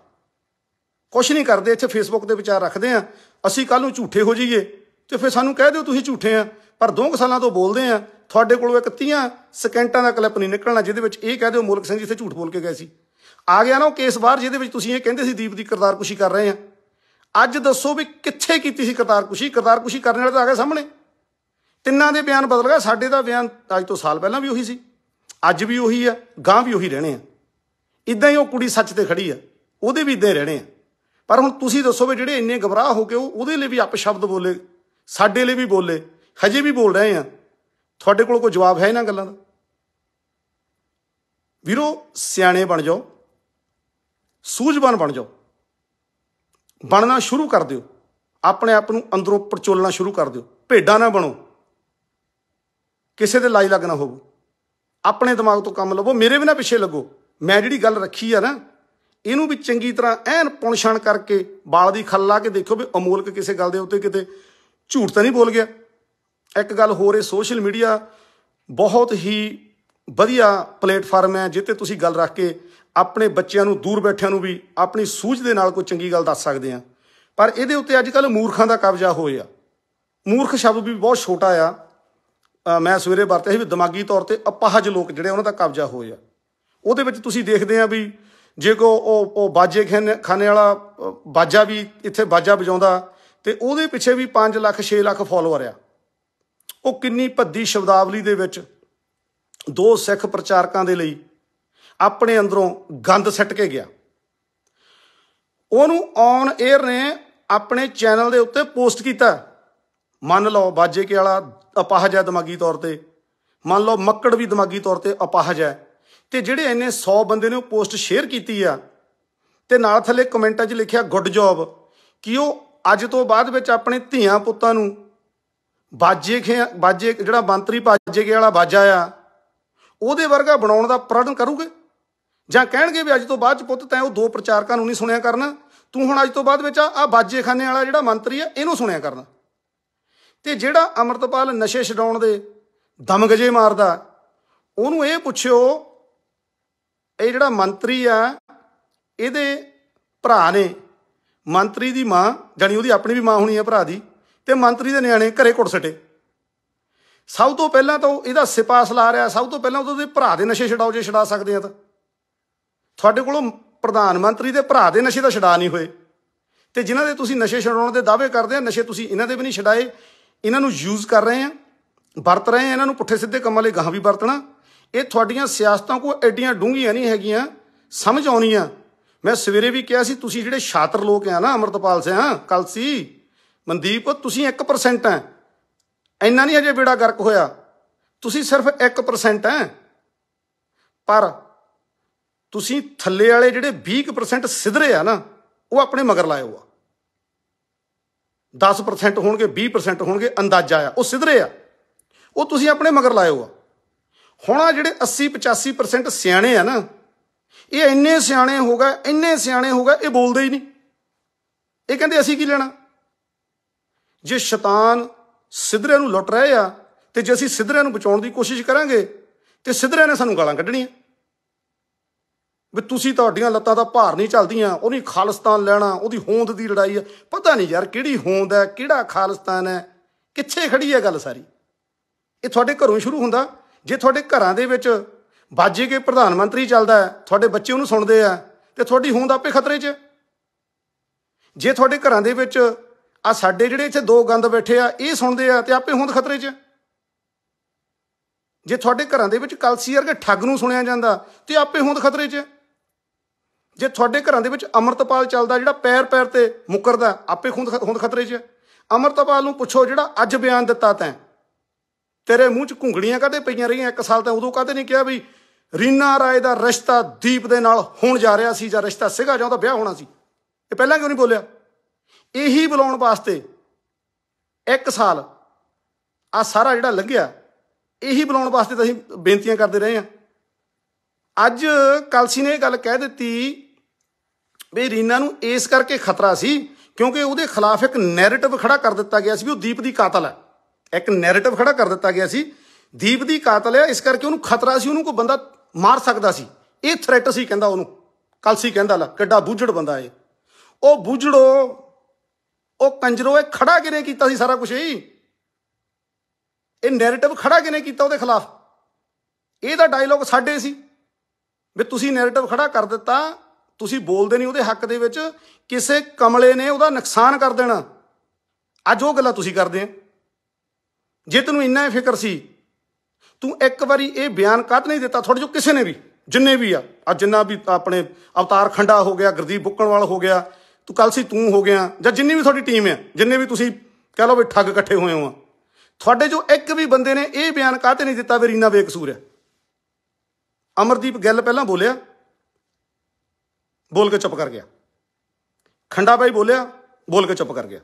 ਕੁਝ ਨਹੀਂ ਕਰਦੇ ਇੱਥੇ ਫੇਸਬੁੱਕ ਦੇ ਵਿਚਾਰ ਰੱਖਦੇ ਆ ਅਸੀਂ ਕੱਲ ਨੂੰ ਝੂਠੇ ਹੋ ਜਾਈਏ ਤੇ ਫਿਰ ਸਾਨੂੰ ਕਹਿ ਦਿਓ ਤੁਸੀਂ ਝੂਠੇ ਆ ਪਰ ਦੋ ਸਾਲਾਂ ਤੋਂ ਬੋਲਦੇ ਆ ਤੁਹਾਡੇ ਕੋਲੋਂ ਇੱਕ 30 ਸਕਿੰਟਾਂ ਦਾ ਕਲਿੱਪ ਨਹੀਂ ਨਿਕਲਣਾ ਜਿਹਦੇ ਵਿੱਚ ਇਹ ਕਹਦੇ ਹੋ ਮੂਲਕ ਸਿੰਘ ਜੀ ਇੱਥੇ ਝੂਠ ਬੋਲ ਕੇ ਗਏ ਸੀ ਆ ਗਿਆ ਨਾ ਉਹ ਕੇਸ ਬਾਹਰ ਜਿਹਦੇ ਵਿੱਚ ਤੁਸੀਂ ਇਹ ਕਹਿੰਦੇ ਸੀ ਦੀਪ ਦੀ ਕਰਤਾਰਕੁਸ਼ੀ ਕਰ ਰਹੇ ਆ ਅੱਜ ਦੱਸੋ ਵੀ ਕਿੱਥੇ ਕੀਤੀ ਸੀ ਕਰਤਾਰਕੁਸ਼ੀ ਕਰਤਾਰਕੁਸ਼ੀ ਕਰਨ ਵਾਲਾ ਤਾਂ ਆ ਗਿਆ ਸਾਹਮਣੇ ਤਿੰਨਾਂ ਦੇ ਬਿਆਨ ਬਦਲ ਗਏ ਸਾਡੇ ਦਾ ਬਿਆਨ ਅੱਜ ਤੋਂ ਸਾਲ ਪਹਿਲਾਂ ਵੀ ਉਹੀ ਸੀ ਅੱਜ ਵੀ ਉਹੀ ਆ ਗਾਂ ਵੀ ਉਹੀ ਰਹਿਣੇ ਆ ਇਦਾਂ ਹੀ ਉਹ ਕੁੜੀ ਸੱਚ ਤੇ ਖੜੀ ਆ ਉਹਦੇ ਵੀ ਇਦਾਂ ਰਹਿਣੇ ਆ ਪਰ ਹੁਣ ਤੁਸੀਂ ਦੱਸੋ ਵੀ ਜਿਹੜੇ ਇੰਨੇ ਗਬਰਾਹ ਹੋ ਕੇ ਉਹ ਉਹਦੇ ਲਈ ਵੀ ਅਪਸ਼ਬਦ ਬੋਲੇ ਸਾਡੇ ਲਈ ਵੀ ਬੋਲੇ ਹਜੇ ਵੀ ਬੋਲ ਰਹੇ ਆ ਤੁਹਾਡੇ ਕੋਲ ਕੋਈ ਜਵਾਬ ਹੈ ਇਹਨਾਂ ਗੱਲਾਂ ਦਾ ਵੀਰੋ ਸਿਆਣੇ ਬਣ ਜਾਓ ਸੂਝਵਾਨ ਬਣ ਜਾਓ ਬਣਨਾ ਸ਼ੁਰੂ ਕਰ ਦਿਓ ਆਪਣੇ ਆਪ ਨੂੰ ਅੰਦਰੋਂ ਪਰਚੋਲਣਾ ਸ਼ੁਰੂ ਕਰ ਦਿਓ ਭੇਡਾਂ ਨਾ ਬਣੋ ਕਿਸੇ ਦੇ ਲਾਈ ਲੱਗਣਾ ਹੋਵੇ ਆਪਣੇ ਦਿਮਾਗ ਤੋਂ ਕੰਮ ਲਵੋ ਮੇਰੇ ਵੀ ਨਾ ਪਿੱਛੇ ਲੱਗੋ ਮੈਂ ਜਿਹੜੀ ਗੱਲ ਰੱਖੀ ਆ ਨਾ ਇਹਨੂੰ ਵੀ ਚੰਗੀ ਤਰ੍ਹਾਂ ਐਨ ਪੁਣਛਣ ਕਰਕੇ ਬਾਲ ਦੀ ਖੱਲ ਲਾ ਕੇ ਦੇਖੋ ਵੀ ਅਮੋਲਕ ਕਿਸੇ ਗੱਲ ਦੇ ਉੱਤੇ ਕਿਤੇ ਝੂਠ ਤਾਂ ਨਹੀਂ ਬੋਲ ਗਿਆ ਇੱਕ ਗੱਲ ਹੋਰ ਹੈ ਸੋਸ਼ਲ ਮੀਡੀਆ ਬਹੁਤ ਹੀ ਵਧੀਆ ਪਲੇਟਫਾਰਮ ਹੈ ਜਿੱਤੇ ਤੁਸੀਂ ਗੱਲ ਰੱਖ ਕੇ ਆਪਣੇ ਬੱਚਿਆਂ ਨੂੰ ਦੂਰ ਬੈਠਿਆਂ ਨੂੰ ਵੀ ਆਪਣੀ ਸੂਝ ਦੇ ਨਾਲ ਕੋਈ ਚੰਗੀ ਗੱਲ ਦੱਸ ਸਕਦੇ ਆ ਪਰ ਇਹਦੇ ਉੱਤੇ ਅੱਜ ਕੱਲ ਮੂਰਖਾਂ ਦਾ ਕਬਜ਼ਾ ਹੋਇਆ ਮੂਰਖ ਸ਼ਬਦ ਵੀ ਬਹੁਤ ਛੋਟਾ ਆ ਮੈਂ ਸਵੇਰੇ ਵਰਤਿਆ ਸੀ ਵੀ ਦਿਮਾਗੀ ਤੌਰ ਤੇ ਅਪਾਹਜ ਲੋਕ ਜਿਹੜੇ ਉਹਨਾਂ ਦਾ ਕਬਜ਼ਾ ਹੋਇਆ ਉਹਦੇ ਵਿੱਚ ਤੁਸੀਂ ਦੇਖਦੇ ਆ ਵੀ ਜੇ ਕੋ ਉਹ ਉਹ ਬਾਜੇ ਖਾਨੇ ਵਾਲਾ ਬਾਜਾ ਵੀ ਇੱਥੇ ਬਾਜਾ ਵਜਾਉਂਦਾ ਤੇ ਉਹਦੇ ਪਿੱਛੇ ਵੀ 5 ਲੱਖ 6 ਲੱਖ ਫਾਲੋਅਰ ਆ ਉਹ ਕਿੰਨੀ ਭੱਦੀ ਸ਼ਬਦਾਵਲੀ ਦੇ ਵਿੱਚ ਦੋ ਸਿੱਖ ਪ੍ਰਚਾਰਕਾਂ ਦੇ ਲਈ ਆਪਣੇ ਅੰਦਰੋਂ ਗੰਦ ਸਿੱਟ ਕੇ ਗਿਆ ਉਹਨੂੰ ਔਨ 에ਅਰ ਨੇ ਆਪਣੇ ਚੈਨਲ ਦੇ ਉੱਤੇ ਪੋਸਟ ਕੀਤਾ ਮੰਨ ਲਓ ਬਾਜੇ ਕੇ ਵਾਲਾ ਅਪਾਹਜ ਹੈ ਦਿਮਾਗੀ ਤੌਰ ਤੇ ਮੰਨ ਲਓ ਮੱਕੜ ਵੀ ਦਿਮਾਗੀ ਤੌਰ ਤੇ ਅਪਾਹਜ ਹੈ ਤੇ ਜਿਹੜੇ ਇਹਨੇ 100 ਬੰਦੇ ਨੇ ਉਹ ਪੋਸਟ ਸ਼ੇਅਰ ਕੀਤੀ ਆ ਤੇ ਨਾਲ ਥੱਲੇ ਕਮੈਂਟਾਂ 'ਚ ਲਿਖਿਆ ਗੁੱਡ ਜੌਬ ਕਿ ਉਹ ਅੱਜ ਤੋਂ ਬਾਅਦ ਵਿੱਚ ਆਪਣੇ ਧੀਆਂ ਪੁੱਤਾਂ ਨੂੰ ਬਾਜੇ ਖੇ ਬਾਜੇ ਜਿਹੜਾ ਮੰਤਰੀ ਕੇ ਵਾਲਾ ਬਾਜਾ ਆ ਉਹਦੇ ਵਰਗਾ ਬਣਾਉਣ ਦਾ ਪ੍ਰਣ ਕਰੂਗੇ ਜਾਂ ਕਹਿਣਗੇ ਵੀ ਅੱਜ ਤੋਂ ਬਾਅਦ ਚ ਪੁੱਤ ਤੈਂ ਉਹ ਦੋ ਪ੍ਰਚਾਰਕਾਂ ਨੂੰ ਨਹੀਂ ਸੁਣਿਆ ਕਰਨਾ ਤੂੰ ਹੁਣ ਅੱਜ ਤੋਂ ਬਾਅਦ ਵਿੱਚ ਆ ਬਾਜੇਖਾਨੇ ਵਾਲਾ ਜਿਹੜਾ ਮੰਤਰੀ ਆ ਇਹਨੂੰ ਸੁਣਿਆ ਕਰਨਾ ਤੇ ਜਿਹੜਾ ਅਮਰਤਪਾਲ ਨਸ਼ੇ ਛਡਾਉਣ ਦੇ ਦਮਗਜੇ ਮਾਰਦਾ ਉਹਨੂੰ ਇਹ ਪੁੱਛਿਓ ਇਹ ਜਿਹੜਾ ਮੰਤਰੀ ਆ ਇਹਦੇ ਭਰਾ ਨੇ ਮੰਤਰੀ ਦੀ ਮਾਂ ਜਾਨੀ ਉਹਦੀ ਆਪਣੀ ਵੀ ਮਾਂ ਹੋਣੀ ਆ ਭਰਾ ਦੀ ਤੇ ਮੰਤਰੀ ਦੇ ਨਿਆਣੇ ਘਰੇ ਘੁੱਟ ਸਟੇ ਸਭ ਤੋਂ ਪਹਿਲਾਂ ਤਾਂ ਇਹਦਾ ਸਿਪਾਸ ਲਾ ਰਿਹਾ ਸਭ ਤੋਂ ਪਹਿਲਾਂ ਉਹਦੇ ਭਰਾ ਦੇ ਨਸ਼ੇ ਛਡਾਓ ਜੇ ਛਡਾ ਸਕਦੇ ਆ ਤਾਂ ਤੁਹਾਡੇ ਕੋਲੋਂ ਪ੍ਰਧਾਨ ਮੰਤਰੀ ਦੇ ਭਰਾ ਦੇ ਨਸ਼ੇ ਦਾ ਛਡਾ ਨਹੀਂ ਹੋਏ ਤੇ ਜਿਨ੍ਹਾਂ ਦੇ ਤੁਸੀਂ ਨਸ਼ੇ ਛਡਾਉਣ ਦੇ ਦਾਅਵੇ ਕਰਦੇ ਆ ਨਸ਼ੇ ਤੁਸੀਂ ਇਹਨਾਂ ਦੇ ਵੀ ਨਹੀਂ ਛਡਾਏ ਇਹਨਾਂ ਨੂੰ ਯੂਜ਼ ਕਰ ਰਹੇ ਆ ਵਰਤ ਰਹੇ ਆ ਇਹਨਾਂ ਨੂੰ ਪੁੱਠੇ ਸਿੱਧੇ ਕੰਮਾਂ ਲਈ ਗਾਹ ਵੀ ਵਰਤਣਾ ਇਹ ਤੁਹਾਡੀਆਂ ਸਿਆਸਤਾਂ ਕੋ ਐਡੀਆਂ ਡੂੰਘੀਆਂ ਨਹੀਂ ਹੈਗੀਆਂ ਸਮਝ ਆਉਣੀਆਂ ਮੈਂ ਸਵੇਰੇ ਵੀ ਕਿਹਾ ਸੀ ਤੁਸੀਂ ਜਿਹੜੇ ਛਾਤਰ ਲੋਕ ਆ ਨਾ ਅਮਰਤਪਾਲ ਸਿੰਘ ਕਲਸੀ ਮਨਦੀਪ ਤੁਸੀਂ 1% ਹੈ ਇੰਨਾ ਨਹੀਂ ਅਜੇ ਬੇੜਾ ਗਰਕ ਹੋਇਆ ਤੁਸੀਂ ਸਿਰਫ 1% ਹੈ ਪਰ ਤੁਸੀਂ ਥੱਲੇ ਵਾਲੇ ਜਿਹੜੇ 20% ਸਿਧਰੇ ਆ ਨਾ ਉਹ ਆਪਣੇ ਮਗਰ ਲਾਇਓ ਹੋਆ 10% ਹੋਣਗੇ 20% ਹੋਣਗੇ ਅੰਦਾਜ਼ਾ ਆ ਉਹ ਸਿਧਰੇ ਆ ਉਹ ਤੁਸੀਂ ਆਪਣੇ ਮਗਰ ਲਾਇਓ ਹੋਆ ਹੁਣ ਆ ਜਿਹੜੇ 80 85% ਸਿਆਣੇ ਆ ਨਾ ਇਹ ਇੰਨੇ ਸਿਆਣੇ ਹੋਗਾ ਇੰਨੇ ਸਿਆਣੇ ਹੋਗਾ ਇਹ ਬੋਲਦੇ ਹੀ ਨਹੀਂ ਇਹ ਕਹਿੰਦੇ ਅਸੀਂ ਕੀ ਲੈਣਾ ਜੇ ਸ਼ੈਤਾਨ ਸਿਧਰੇ ਨੂੰ ਲੁੱਟ ਰਹੇ ਆ ਤੇ ਜੇ ਅਸੀਂ ਸਿਧਰੇ ਨੂੰ ਬਚਾਉਣ ਦੀ ਕੋਸ਼ਿਸ਼ ਕਰਾਂਗੇ ਤੇ ਸਿਧਰੇ ਨੇ ਸਾਨੂੰ ਗਾਲਾਂ ਕੱਢਣੀਆਂ ਵੀ ਤੁਸੀਂ ਤੁਹਾਡੀਆਂ ਲੱਤਾਂ ਦਾ ਭਾਰ ਨਹੀਂ ਚੱਲਦੀਆਂ ਉਹਨੀ ਖਾਲਿਸਤਾਨ ਲੈਣਾ ਉਹਦੀ ਹੋਂਦ ਦੀ ਲੜਾਈ ਆ ਪਤਾ ਨਹੀਂ ਯਾਰ ਕਿਹੜੀ ਹੋਂਦ ਹੈ ਕਿਹੜਾ ਖਾਲਿਸਤਾਨ ਹੈ ਕਿੱਥੇ ਖੜੀ ਹੈ ਗੱਲ ਸਾਰੀ ਇਹ ਤੁਹਾਡੇ ਘਰੋਂ ਸ਼ੁਰੂ ਹੁੰਦਾ ਜੇ ਤੁਹਾਡੇ ਘਰਾਂ ਦੇ ਵਿੱਚ ਬਾਜੇ ਕੇ ਪ੍ਰਧਾਨ ਮੰਤਰੀ ਚੱਲਦਾ ਤੁਹਾਡੇ ਬੱਚੇ ਉਹਨੂੰ ਸੁਣਦੇ ਆ ਤੇ ਤੁਹਾਡੀ ਹੋਂਦ ਆਪੇ ਖਤਰੇ 'ਚ ਜੇ ਤੁਹਾਡੇ ਘਰਾਂ ਦੇ ਵਿੱਚ ਆ ਸਾਡੇ ਜਿਹੜੇ ਇੱਥੇ ਦੋ ਗੰਦ ਬੈਠੇ ਆ ਇਹ ਸੁਣਦੇ ਆ ਤੇ ਆਪੇ ਹੋਂਦ ਖਤਰੇ 'ਚ ਜੇ ਤੁਹਾਡੇ ਘਰਾਂ ਦੇ ਵਿੱਚ ਕਲਸੀ ਵਰਗੇ ਠੱਗ ਨੂੰ ਸੁਣਿਆ ਜਾਂਦਾ ਤੇ ਆਪੇ ਹੋਂਦ ਖਤਰੇ 'ਚ ਜੇ ਤੁਹਾਡੇ ਘਰਾਂ ਦੇ ਵਿੱਚ ਅਮਰਤਪਾਲ ਚੱਲਦਾ ਜਿਹੜਾ ਪੈਰ ਪੈਰ ਤੇ ਮੁਕਰਦਾ ਆਪੇ ਹੋਂਦ ਖਤਰੇ 'ਚ ਅਮਰਤਪਾਲ ਨੂੰ ਪੁੱਛੋ ਜਿਹੜਾ ਅੱਜ ਬਿਆਨ ਦਿੱਤਾ ਤੈਂ ਤੇਰੇ ਮੂੰਹ 'ਚ ਘੁੰਗੜੀਆਂ ਕਾਦੇ ਪਈਆਂ ਰਹੀਆਂ ਇੱਕ ਸਾਲ ਤਾਂ ਉਦੋਂ ਕਾਦੇ ਨਹੀਂ ਕਿਹਾ ਵੀ ਰੀਨਾ ਰਾਏ ਦਾ ਰਿਸ਼ਤਾ ਦੀਪ ਦੇ ਨਾਲ ਹੋਣ ਜਾ ਰਿਹਾ ਸੀ ਜਾਂ ਰਿਸ਼ਤਾ ਸਿਗਾ ਜਾਂ ਉਹਦਾ ਵਿਆਹ ਹੋਣਾ ਸੀ ਇਹ ਪਹਿਲਾਂ ਕਿਉਂ ਨਹੀਂ ਬੋਲਿਆ ਇਹੀ ਬੁਲਾਉਣ ਵਾਸਤੇ ਇੱਕ ਸਾਲ ਆ ਸਾਰਾ ਜਿਹੜਾ ਲੰਘਿਆ ਇਹੀ ਬੁਲਾਉਣ ਵਾਸਤੇ ਤਾਂ ਅਸੀਂ ਬੇਨਤੀਆਂ ਕਰਦੇ ਰਹੇ ਆ ਅੱਜ ਕਲਸੀ ਨੇ ਇਹ ਗੱਲ ਕਹਿ ਦਿੱਤੀ ਵੀ ਰੀਨਾ ਨੂੰ ਇਸ ਕਰਕੇ ਖਤਰਾ ਸੀ ਕਿਉਂਕਿ ਉਹਦੇ ਖਿਲਾਫ ਇੱਕ ਨੈਰੇਟਿਵ ਖੜਾ ਕਰ ਦਿੱਤਾ ਗਿਆ ਸੀ ਵੀ ਉਹ ਦੀਪ ਦੀ ਕਾਤਲ ਹੈ ਇੱਕ ਨੈਰੇਟਿਵ ਖੜਾ ਕਰ ਦਿੱਤਾ ਗਿਆ ਸੀ ਦੀਪ ਦੀ ਕਾਤਲ ਹੈ ਇਸ ਕਰਕੇ ਉਹਨੂੰ ਖਤਰਾ ਸੀ ਉਹਨੂੰ ਕੋਈ ਬੰਦਾ ਮਾਰ ਸਕਦਾ ਸੀ ਇਹ ਥ੍ਰੈਟ ਸੀ ਕਹਿੰਦਾ ਉਹਨੂੰ ਕਲਸੀ ਕਹਿੰਦਾ ਲਾ ਕਿੱਡਾ ਬੁੱਝੜ ਬੰਦਾ ਏ ਉਹ ਬੁੱਝੜੋ ਉਹ ਕੰਜਰੋ ਇਹ ਖੜਾ ਕਿਨੇ ਕੀਤਾ ਸੀ ਸਾਰਾ ਕੁਝ ਇਹ ਨੈਰੇਟਿਵ ਖੜਾ ਕਿਨੇ ਕੀਤਾ ਉਹਦੇ ਖਿਲਾਫ ਇਹਦਾ ਡਾਇਲੋਗ ਸਾਡੇ ਸੀ ਵੀ ਤੁਸੀਂ ਨੈਰੇਟਿਵ ਖੜਾ ਕਰ ਦਿੱਤਾ ਤੁਸੀਂ ਬੋਲਦੇ ਨਹੀਂ ਉਹਦੇ ਹੱਕ ਦੇ ਵਿੱਚ ਕਿਸੇ ਕਮਲੇ ਨੇ ਉਹਦਾ ਨੁਕਸਾਨ ਕਰ ਦੇਣਾ ਅੱਜ ਉਹ ਗੱਲਾਂ ਤੁਸੀਂ ਕਰਦੇ ਆ ਜੇ ਤੈਨੂੰ ਇੰਨਾ ਫਿਕਰ ਸੀ ਤੂੰ ਇੱਕ ਵਾਰੀ ਇਹ ਬਿਆਨ ਕੱਢ ਨਹੀਂ ਦਿੱਤਾ ਤੁਹਾਡੇ ਜੋ ਕਿਸੇ ਨੇ ਵੀ ਜਿੰਨੇ ਵੀ ਆ ਆ ਜਿੰਨਾ ਵੀ ਆਪਣੇ ਅਵਤਾਰ ਖੰਡਾ ਹੋ ਗਿਆ ਬੁੱਕਣ ਵਾਲ ਹੋ ਗਿਆ ਤੂੰ ਕੱਲ ਸੀ ਤੂੰ ਹੋ ਗਿਆ ਜਾਂ ਜਿੰਨੀ ਵੀ ਤੁਹਾਡੀ ਟੀਮ ਹੈ ਜਿੰਨੇ ਵੀ ਤੁਸੀਂ ਕਹ ਲਓ ਵੀ ਠੱਗ ਇਕੱਠੇ ਹੋਏ ਹੋ ਤੁਹਾਡੇ ਜੋ ਇੱਕ ਵੀ ਬੰਦੇ ਨੇ ਇਹ ਬਿਆਨ ਕਾਤੇ ਨਹੀਂ ਦਿੱਤਾ ਵੀ ਰੀਨਾ ਬੇਕਸੂਰ ਹੈ ਅਮਰਦੀਪ ਗੱਲ ਪਹਿਲਾਂ ਬੋਲਿਆ ਬੋਲ ਕੇ ਚੁੱਪ ਕਰ ਗਿਆ ਖੰਡਾ ਬਾਈ ਬੋਲਿਆ ਬੋਲ ਕੇ ਚੁੱਪ ਕਰ ਗਿਆ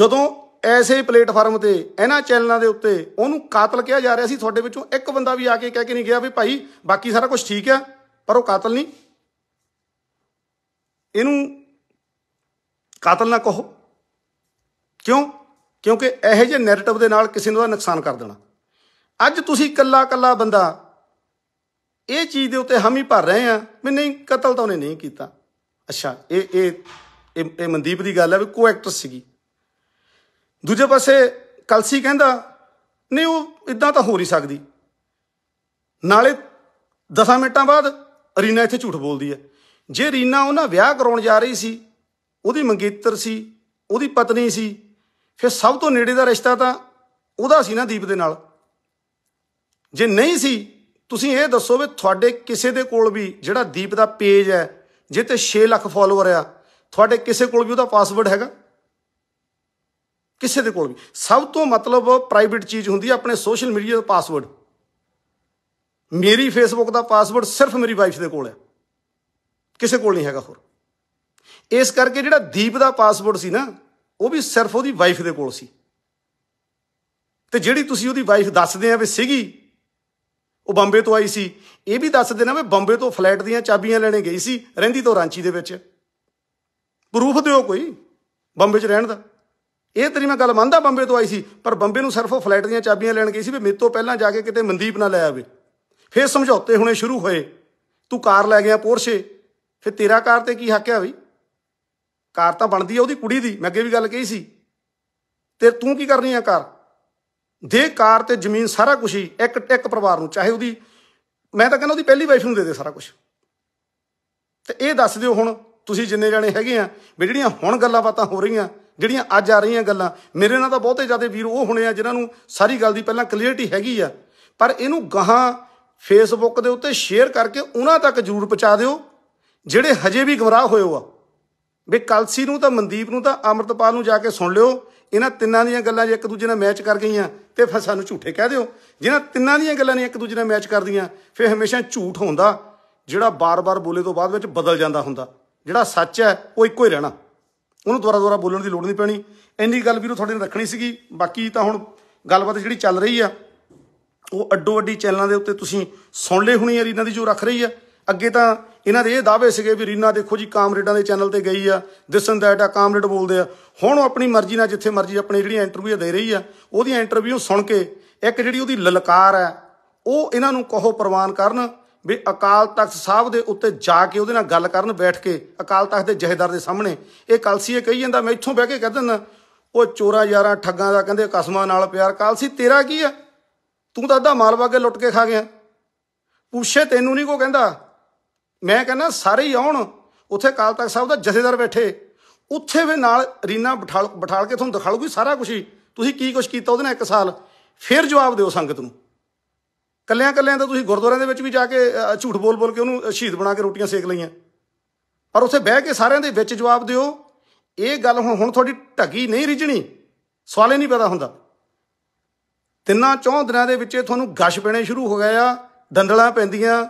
ਜਦੋਂ ਐਸੇ ਪਲੇਟਫਾਰਮ ਤੇ ਇਹਨਾਂ ਚੈਨਲਾਂ ਦੇ ਉੱਤੇ ਉਹਨੂੰ ਕਾਤਲ ਕਿਹਾ ਜਾ ਰਿਹਾ ਸੀ ਤੁਹਾਡੇ ਵਿੱਚੋਂ ਇੱਕ ਬੰਦਾ ਵੀ ਆ ਕੇ ਕਹਿ ਕੇ ਨਹੀਂ ਗਿਆ ਵੀ ਭਾਈ ਬਾਕੀ ਸਾਰਾ ਕੁਝ ਠੀਕ ਹੈ ਪਰ ਉਹ ਕਾਤਲ ਨਹੀਂ ਇਹਨੂੰ ਕਾਤਲ ਨਾ ਕਹੋ ਕਿਉਂ ਕਿਉਂਕਿ ਇਹੋ ਜਿਹੇ ਨੈਰੇਟਿਵ ਦੇ ਨਾਲ ਕਿਸੇ ਨੂੰ ਦਾ ਨੁਕਸਾਨ ਕਰ ਦੇਣਾ ਅੱਜ ਤੁਸੀਂ ਇਕੱਲਾ ਇਕੱਲਾ ਬੰਦਾ ਇਹ ਚੀਜ਼ ਦੇ ਉੱਤੇ ਹਮੀ ਭਰ ਰਹੇ ਆ ਵੀ ਨਹੀਂ ਕਤਲ ਤਾਂ ਉਹਨੇ ਨਹੀਂ ਕੀਤਾ ਅੱਛਾ ਇਹ ਇਹ ਇਹ ਮਨਦੀਪ ਦੀ ਗੱਲ ਹੈ ਵੀ ਕੋ ਐਕਟਰ ਸੀਗੀ ਦੂਜੇ ਪਾਸੇ ਕਲਸੀ ਕਹਿੰਦਾ ਨਹੀਂ ਉਹ ਇਦਾਂ ਤਾਂ ਹੋ ਨਹੀਂ ਸਕਦੀ ਨਾਲੇ 10 ਮਿੰਟਾਂ ਬਾਅਦ ਰੀਨਾ ਇੱਥੇ ਝੂਠ ਬੋਲਦੀ ਹੈ ਜੇ ਰੀਨਾ ਉਹਨਾਂ ਵਿਆਹ ਕਰਾਉਣ ਜਾ ਰਹੀ ਸੀ ਉਹਦੀ ਮੰਗੇਤਰ ਸੀ ਉਹਦੀ ਪਤਨੀ ਸੀ ਫਿਰ ਸਭ ਤੋਂ ਨੇੜੇ ਦਾ ਰਿਸ਼ਤਾ ਤਾਂ ਉਹਦਾ ਸੀ ਨਾ ਦੀਪ ਦੇ ਨਾਲ ਜੇ ਨਹੀਂ ਸੀ ਤੁਸੀਂ ਇਹ ਦੱਸੋ ਵੀ ਤੁਹਾਡੇ ਕਿਸੇ ਦੇ ਕੋਲ ਵੀ ਜਿਹੜਾ ਦੀਪ ਦਾ ਪੇਜ ਹੈ ਜਿੱਤੇ 6 ਲੱਖ ਫਾਲੋਅਰ ਆ ਤੁਹਾਡੇ ਕਿਸੇ ਕੋਲ ਵੀ ਉਹਦਾ ਪਾਸਵਰਡ ਹੈਗਾ ਕਿਸੇ ਦੇ ਕੋਲ ਵੀ ਸਭ ਤੋਂ ਮਤਲਬ ਪ੍ਰਾਈਵੇਟ ਚੀਜ਼ ਹੁੰਦੀ ਹੈ ਆਪਣੇ ਸੋਸ਼ਲ ਮੀਡੀਆ ਦਾ ਪਾਸਵਰਡ ਮੇਰੀ ਫੇਸਬੁੱਕ ਦਾ ਪਾਸਵਰਡ ਸਿਰਫ ਮੇਰੀ ਵਾਈਫ ਦੇ ਕੋਲ ਹੈ ਕਿਸੇ ਕੋਲ ਨਹੀਂ ਹੈਗਾ ਹੋਰ ਇਸ ਕਰਕੇ ਜਿਹੜਾ ਦੀਪ ਦਾ ਪਾਸਪੋਰਟ ਸੀ ਨਾ ਉਹ ਵੀ ਸਿਰਫ ਉਹਦੀ ਵਾਈਫ ਦੇ ਕੋਲ ਸੀ ਤੇ ਜਿਹੜੀ ਤੁਸੀਂ ਉਹਦੀ ਵਾਈਫ ਦੱਸਦੇ ਆ ਵੀ ਸੀਗੀ ਉਹ ਬੰਬੇ ਤੋਂ ਆਈ ਸੀ ਇਹ ਵੀ ਦੱਸ ਦੇਣਾ ਵੀ ਬੰਬੇ ਤੋਂ ਫਲੈਟ ਦੀਆਂ ਚਾਬੀਆਂ ਲੈਣੇ ਗਈ ਸੀ ਰਹਿੰਦੀ ਤੋਂ ਰਾਂਚੀ ਦੇ ਵਿੱਚ ਪ੍ਰੂਫ ਦਿਓ ਕੋਈ ਬੰਬੇ 'ਚ ਰਹਿਣ ਦਾ ਇਹ ਤੇਰੀ ਮੈਂ ਗੱਲ ਮੰਨਦਾ ਬੰਬੇ ਤੋਂ ਆਈ ਸੀ ਪਰ ਬੰਬੇ ਨੂੰ ਸਿਰਫ ਉਹ ਫਲੈਟ ਦੀਆਂ ਚਾਬੀਆਂ ਲੈਣ ਗਈ ਸੀ ਵੀ ਮੇਰੇ ਤੋਂ ਪਹਿਲਾਂ ਜਾ ਕੇ ਕਿਤੇ ਮਨਦੀਪ ਨਾ ਲੈ ਆਵੇ ਫੇਰ ਸਮਝੌਤੇ ਹੋਣੇ ਸ਼ੁਰੂ ਹੋਏ ਤੂੰ ਕਾਰ ਲੈ ਗਿਆ ਪੋਰਸ਼ੇ ਫੇਰ ਤੇਰਾ ਕਾਰ ਤੇ ਕੀ ਹੱਕ ਹੈ ਬਈ ਕਾਰ ਤਾਂ ਬਣਦੀ ਆ ਉਹਦੀ ਕੁੜੀ ਦੀ ਮੈਂ ਅੱਗੇ ਵੀ ਗੱਲ ਕਹੀ ਸੀ ਤੇ ਤੂੰ ਕੀ ਕਰਨੀ ਆ ਕਾਰ ਦੇ ਕਾਰ ਤੇ ਜ਼ਮੀਨ ਸਾਰਾ ਕੁਝ ਹੀ ਇੱਕ ਇੱਕ ਪਰਿਵਾਰ ਨੂੰ ਚਾਹੇ ਉਹਦੀ ਮੈਂ ਤਾਂ ਕਹਿੰਦਾ ਉਹਦੀ ਪਹਿਲੀ ਵਾਈਫ ਨੂੰ ਦੇ ਦੇ ਸਾਰਾ ਕੁਝ ਤੇ ਇਹ ਦੱਸ ਦਿਓ ਹੁਣ ਤੁਸੀਂ ਜਿੰਨੇ ਜਾਣੇ ਹੈਗੇ ਆ ਵੀ ਜਿਹੜੀਆਂ ਹੁਣ ਗੱਲਾਂ ਬਾਤਾਂ ਹੋ ਰਹੀਆਂ ਜਿਹੜੀਆਂ ਅੱਜ ਆ ਰਹੀਆਂ ਗੱਲਾਂ ਮੇਰੇ ਨਾਲ ਤਾਂ ਬਹੁਤੇ ਜ਼ਿਆਦੇ ਵੀਰ ਉਹ ਹੋਣੇ ਆ ਜਿਨ੍ਹਾਂ ਨੂੰ ਸਾਰੀ ਗੱਲ ਦੀ ਪਹਿਲਾਂ ਕਲੀਅਰਟੀ ਹੈਗੀ ਆ ਪਰ ਇਹਨੂੰ ਗਾਹਾਂ ਫੇਸਬੁੱਕ ਦੇ ਉੱਤੇ ਸ਼ੇਅਰ ਕਰਕੇ ਉਹਨਾਂ ਤੱਕ ਜ਼ਰੂਰ ਪਹੁੰਚਾ ਦਿਓ ਜਿਹੜੇ ਹਜੇ ਵੀ ਗਮਰਾਹ ਹੋਏ ਹੋ ਆ ਵੀ ਕਲਸੀ ਨੂੰ ਤਾਂ ਮਨਦੀਪ ਨੂੰ ਤਾਂ ਅਮਰਤਪਾਲ ਨੂੰ ਜਾ ਕੇ ਸੁਣ ਲਿਓ ਇਹਨਾਂ ਤਿੰਨਾਂ ਦੀਆਂ ਗੱਲਾਂ ਜੇ ਇੱਕ ਦੂਜੇ ਨਾਲ ਮੈਚ ਕਰ ਗਈਆਂ ਤੇ ਫਿਰ ਸਾਨੂੰ ਝੂਠੇ ਕਹਿ ਦਿਓ ਜਿਹਨਾਂ ਤਿੰਨਾਂ ਦੀਆਂ ਗੱਲਾਂ ਨਹੀਂ ਇੱਕ ਦੂਜੇ ਨਾਲ ਮੈਚ ਕਰਦੀਆਂ ਫਿਰ ਹਮੇਸ਼ਾ ਝੂਠ ਹੁੰਦਾ ਜਿਹੜਾ ਬਾਰ-ਬਾਰ ਬੋਲੇ ਤੋਂ ਬਾਅਦ ਵਿੱਚ ਬਦਲ ਜਾਂਦਾ ਹੁੰਦਾ ਜਿਹੜਾ ਸੱਚ ਹੈ ਉਹ ਇੱਕੋ ਹੀ ਰਹਿਣਾ ਉਹਨੂੰ ਦੁਬਾਰਾ-ਦੁਬਾਰਾ ਬੋਲਣ ਦੀ ਲੋੜ ਨਹੀਂ ਪੈਣੀ ਇੰਨੀ ਗੱਲ ਵੀਰੋ ਤੁਹਾਡੇ ਨਾਲ ਰੱਖਣੀ ਸੀਗੀ ਬਾਕੀ ਤਾਂ ਹੁਣ ਗੱਲਬਾਤ ਜਿਹੜੀ ਚੱਲ ਰਹੀ ਆ ਉਹ ਅੱਡੋ ਅੱਡੀ ਚੈਨਲਾਂ ਦੇ ਉੱਤੇ ਤੁਸੀਂ ਸੁਣ ਲਈ ਹੋਣੀ ਯਾਰ ਇਹਨਾਂ ਦੀ ਜੋ ਰੱਖ ਰਹੀ ਆ ਅੱਗੇ ਤਾਂ ਇਹਨਾਂ ਦੇ ਇਹ ਦਾਅਵੇ ਸੀਗੇ ਵੀ ਰੀਨਾ ਦੇਖੋ ਜੀ ਕਾਮਰੇਡਾਂ ਦੇ ਚੈਨਲ ਤੇ ਗਈ ਆ ਦਿਸਨ ਦੈਟ ਆ ਕਾਮਰੇਡ ਬੋਲਦੇ ਆ ਹੁਣ ਉਹ ਆਪਣੀ ਮਰਜ਼ੀ ਨਾਲ ਜਿੱਥੇ ਮਰਜ਼ੀ ਆਪਣੇ ਜਿਹੜੀਆਂ ਇੰਟਰਵਿਊ ਦੇ ਰਹੀ ਆ ਉਹਦੀਆਂ ਇੰਟਰਵਿਊ ਸੁਣ ਕੇ ਇੱਕ ਜਿਹੜੀ ਉਹਦੀ ਲਲਕਾਰ ਆ ਉਹ ਇਹਨਾਂ ਨੂੰ ਕਹੋ ਪ੍ਰਵਾਨ ਕਰਨ ਵੀ ਅਕਾਲ ਤਖਤ ਸਾਹਿਬ ਦੇ ਉੱਤੇ ਜਾ ਕੇ ਉਹਦੇ ਨਾਲ ਗੱਲ ਕਰਨ ਬੈਠ ਕੇ ਅਕਾਲ ਤਖਤ ਦੇ ਜਹੇਦਾਰ ਦੇ ਸਾਹਮਣੇ ਇਹ ਕਲਸੀਏ ਕਹੀ ਜਾਂਦਾ ਮੈਂ ਇੱਥੋਂ ਬਹਿ ਕੇ ਕਹਿ ਦਿੰਦਾ ਉਹ ਚੋਰਾ ਯਾਰਾਂ ਠੱਗਾਂ ਦਾ ਕਹਿੰਦੇ ਕਸਮਾਂ ਨਾਲ ਪਿਆਰ ਕਲਸੀ ਤੇਰਾ ਕੀ ਆ ਤੂੰ ਤਾਂ ਅੱਧਾ ਮਾਲਵਾ ਕੇ ਲੁੱਟ ਕੇ ਖਾ ਗਿਆ ਪੁੱਛੇ ਤੈਨੂੰ ਨਹੀਂ ਕੋ ਕਹਿੰਦਾ ਮੈਂ ਕਹਿੰਦਾ ਸਾਰੇ ਹੀ ਆਉਣ ਉੱਥੇ ਕਾਲ ਤਖਤ ਸਾਹਿਬ ਦਾ ਜਥੇਦਾਰ ਬੈਠੇ ਉੱਥੇ ਵੀ ਨਾਲ ਰੀਨਾ ਬਿਠਾਲ ਬਿਠਾਲ ਕੇ ਤੁਹਾਨੂੰ ਦਿਖਾਲੂਗੀ ਸਾਰਾ ਕੁਝ ਹੀ ਤੁਸੀਂ ਕੀ ਕੁਝ ਕੀਤਾ ਉਹਦੇ ਨਾਲ ਇੱਕ ਸਾਲ ਫਿਰ ਜਵਾਬ ਦਿਓ ਸੰਗਤ ਨੂੰ ਕੱਲਿਆਂ ਕੱਲਿਆਂ ਤਾਂ ਤੁਸੀਂ ਗੁਰਦੁਆਰਿਆਂ ਦੇ ਵਿੱਚ ਵੀ ਜਾ ਕੇ ਝੂਠ ਬੋਲ ਬੋਲ ਕੇ ਉਹਨੂੰ ਸ਼ਹੀਦ ਬਣਾ ਕੇ ਰੋਟੀਆਂ ਸੇਕ ਲਈਆਂ ਪਰ ਉੱਥੇ ਬਹਿ ਕੇ ਸਾਰਿਆਂ ਦੇ ਵਿੱਚ ਜਵਾਬ ਦਿਓ ਇਹ ਗੱਲ ਹੁਣ ਹੁਣ ਤੁਹਾਡੀ ਢੱਗੀ ਨਹੀਂ ਰਿਜਣੀ ਸਵਾਲੇ ਨਹੀਂ ਪੈਦਾ ਹੁੰਦਾ ਤਿੰਨਾਂ ਚੌਂ ਦਿਨਾਂ ਦੇ ਵਿੱਚ ਤੁਹਾਨੂੰ ਗਸ਼ ਪੈਣੇ ਸ਼ੁਰੂ ਹੋ ਗਏ ਆ ਦੰਦਲਾਂ ਪੈਂਦੀਆਂ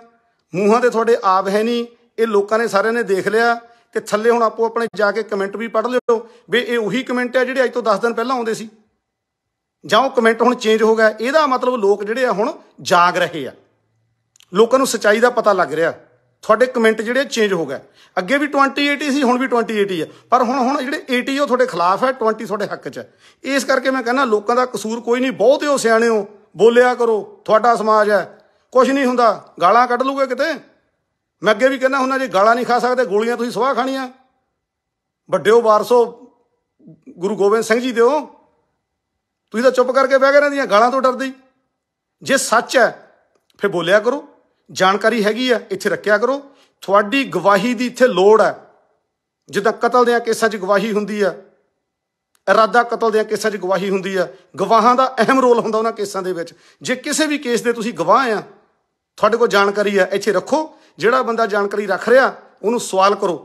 ਮੂੰਹਾਂ ਤੇ ਤੁਹਾਡੇ ਆਪ ਹੈ ਨਹੀਂ ਇਹ ਲੋਕਾਂ ਨੇ ਸਾਰਿਆਂ ਨੇ ਦੇਖ ਲਿਆ ਤੇ ਥੱਲੇ ਹੁਣ ਆਪੋ ਆਪਣੇ ਜਾ ਕੇ ਕਮੈਂਟ ਵੀ ਪੜ੍ਹ ਲਿਓ ਵੀ ਇਹ ਉਹੀ ਕਮੈਂਟ ਹੈ ਜਿਹੜੇ ਅੱਜ ਤੋਂ 10 ਦਿਨ ਪਹਿਲਾਂ ਆਉਂਦੇ ਸੀ ਜਾਂ ਉਹ ਕਮੈਂਟ ਹੁਣ ਚੇਂਜ ਹੋ ਗਿਆ ਇਹਦਾ ਮਤਲਬ ਲੋਕ ਜਿਹੜੇ ਆ ਹੁਣ ਜਾਗ ਰਹੇ ਆ ਲੋਕਾਂ ਨੂੰ ਸਚਾਈ ਦਾ ਪਤਾ ਲੱਗ ਰਿਹਾ ਤੁਹਾਡੇ ਕਮੈਂਟ ਜਿਹੜੇ ਚੇਂਜ ਹੋ ਗਏ ਅੱਗੇ ਵੀ 2080 ਸੀ ਹੁਣ ਵੀ 2080 ਹੈ ਪਰ ਹੁਣ ਹੁਣ ਜਿਹੜੇ 80 ਉਹ ਤੁਹਾਡੇ ਖਿਲਾਫ ਹੈ 20 ਤੁਹਾਡੇ ਹੱਕ 'ਚ ਹੈ ਇਸ ਕਰਕੇ ਮੈਂ ਕਹਿੰਦਾ ਲੋਕਾਂ ਦਾ ਕਸੂਰ ਕੋਈ ਨਹੀਂ ਬਹੁਤੇ ਹੋ ਸਿਆਣੇ ਹੋ ਬੋਲਿਆ ਕਰੋ ਤੁਹਾਡਾ ਸਮਾਜ ਹੈ ਕੁਝ ਨਹੀਂ ਹੁੰਦਾ ਗਾਲਾਂ ਕੱਢ ਲੂਗੇ ਕਿਤੇ ਮੈਂ ਅੱਗੇ ਵੀ ਕਹਿੰਦਾ ਹੁੰਦਾ ਜੀ ਗਾਲਾਂ ਨਹੀਂ ਖਾ ਸਕਦੇ ਗੋਲੀਆਂ ਤੁਸੀਂ ਸਵਾ ਖਾਣੀਆਂ ਵੱਡਿਓ ਵਾਰਸੋ ਗੁਰੂ ਗੋਬਿੰਦ ਸਿੰਘ ਜੀ ਦਿਓ ਤੁਸੀਂ ਤਾਂ ਚੁੱਪ ਕਰਕੇ ਬਹਿ ਗਏ ਰਹਿੰਦੀਆਂ ਗਾਲਾਂ ਤੋਂ ਡਰਦੀ ਜੇ ਸੱਚ ਹੈ ਫਿਰ ਬੋਲਿਆ ਕਰੋ ਜਾਣਕਾਰੀ ਹੈਗੀ ਆ ਇੱਥੇ ਰੱਖਿਆ ਕਰੋ ਤੁਹਾਡੀ ਗਵਾਹੀ ਦੀ ਇੱਥੇ ਲੋੜ ਹੈ ਜਿੱਦਾਂ ਕਤਲ ਦੇ ਕੇਸਾਂ 'ਚ ਗਵਾਹੀ ਹੁੰਦੀ ਆ ਇਰਾਦਾ ਕਤਲ ਦੇ ਕੇਸਾਂ 'ਚ ਗਵਾਹੀ ਹੁੰਦੀ ਆ ਗਵਾਹਾਂ ਦਾ ਅਹਿਮ ਰੋਲ ਹੁੰਦਾ ਉਹਨਾਂ ਕੇਸਾਂ ਦੇ ਵਿੱਚ ਜੇ ਕਿਸੇ ਵੀ ਕੇਸ ਦੇ ਤੁਸੀਂ ਗਵਾਹ ਆ ਤੁਹਾਡੇ ਕੋਲ ਜਾਣਕਾਰੀ ਹੈ ਇੱਥੇ ਰੱਖੋ ਜਿਹੜਾ ਬੰਦਾ ਜਾਣਕਾਰੀ ਰੱਖ ਰਿਹਾ ਉਹਨੂੰ ਸਵਾਲ ਕਰੋ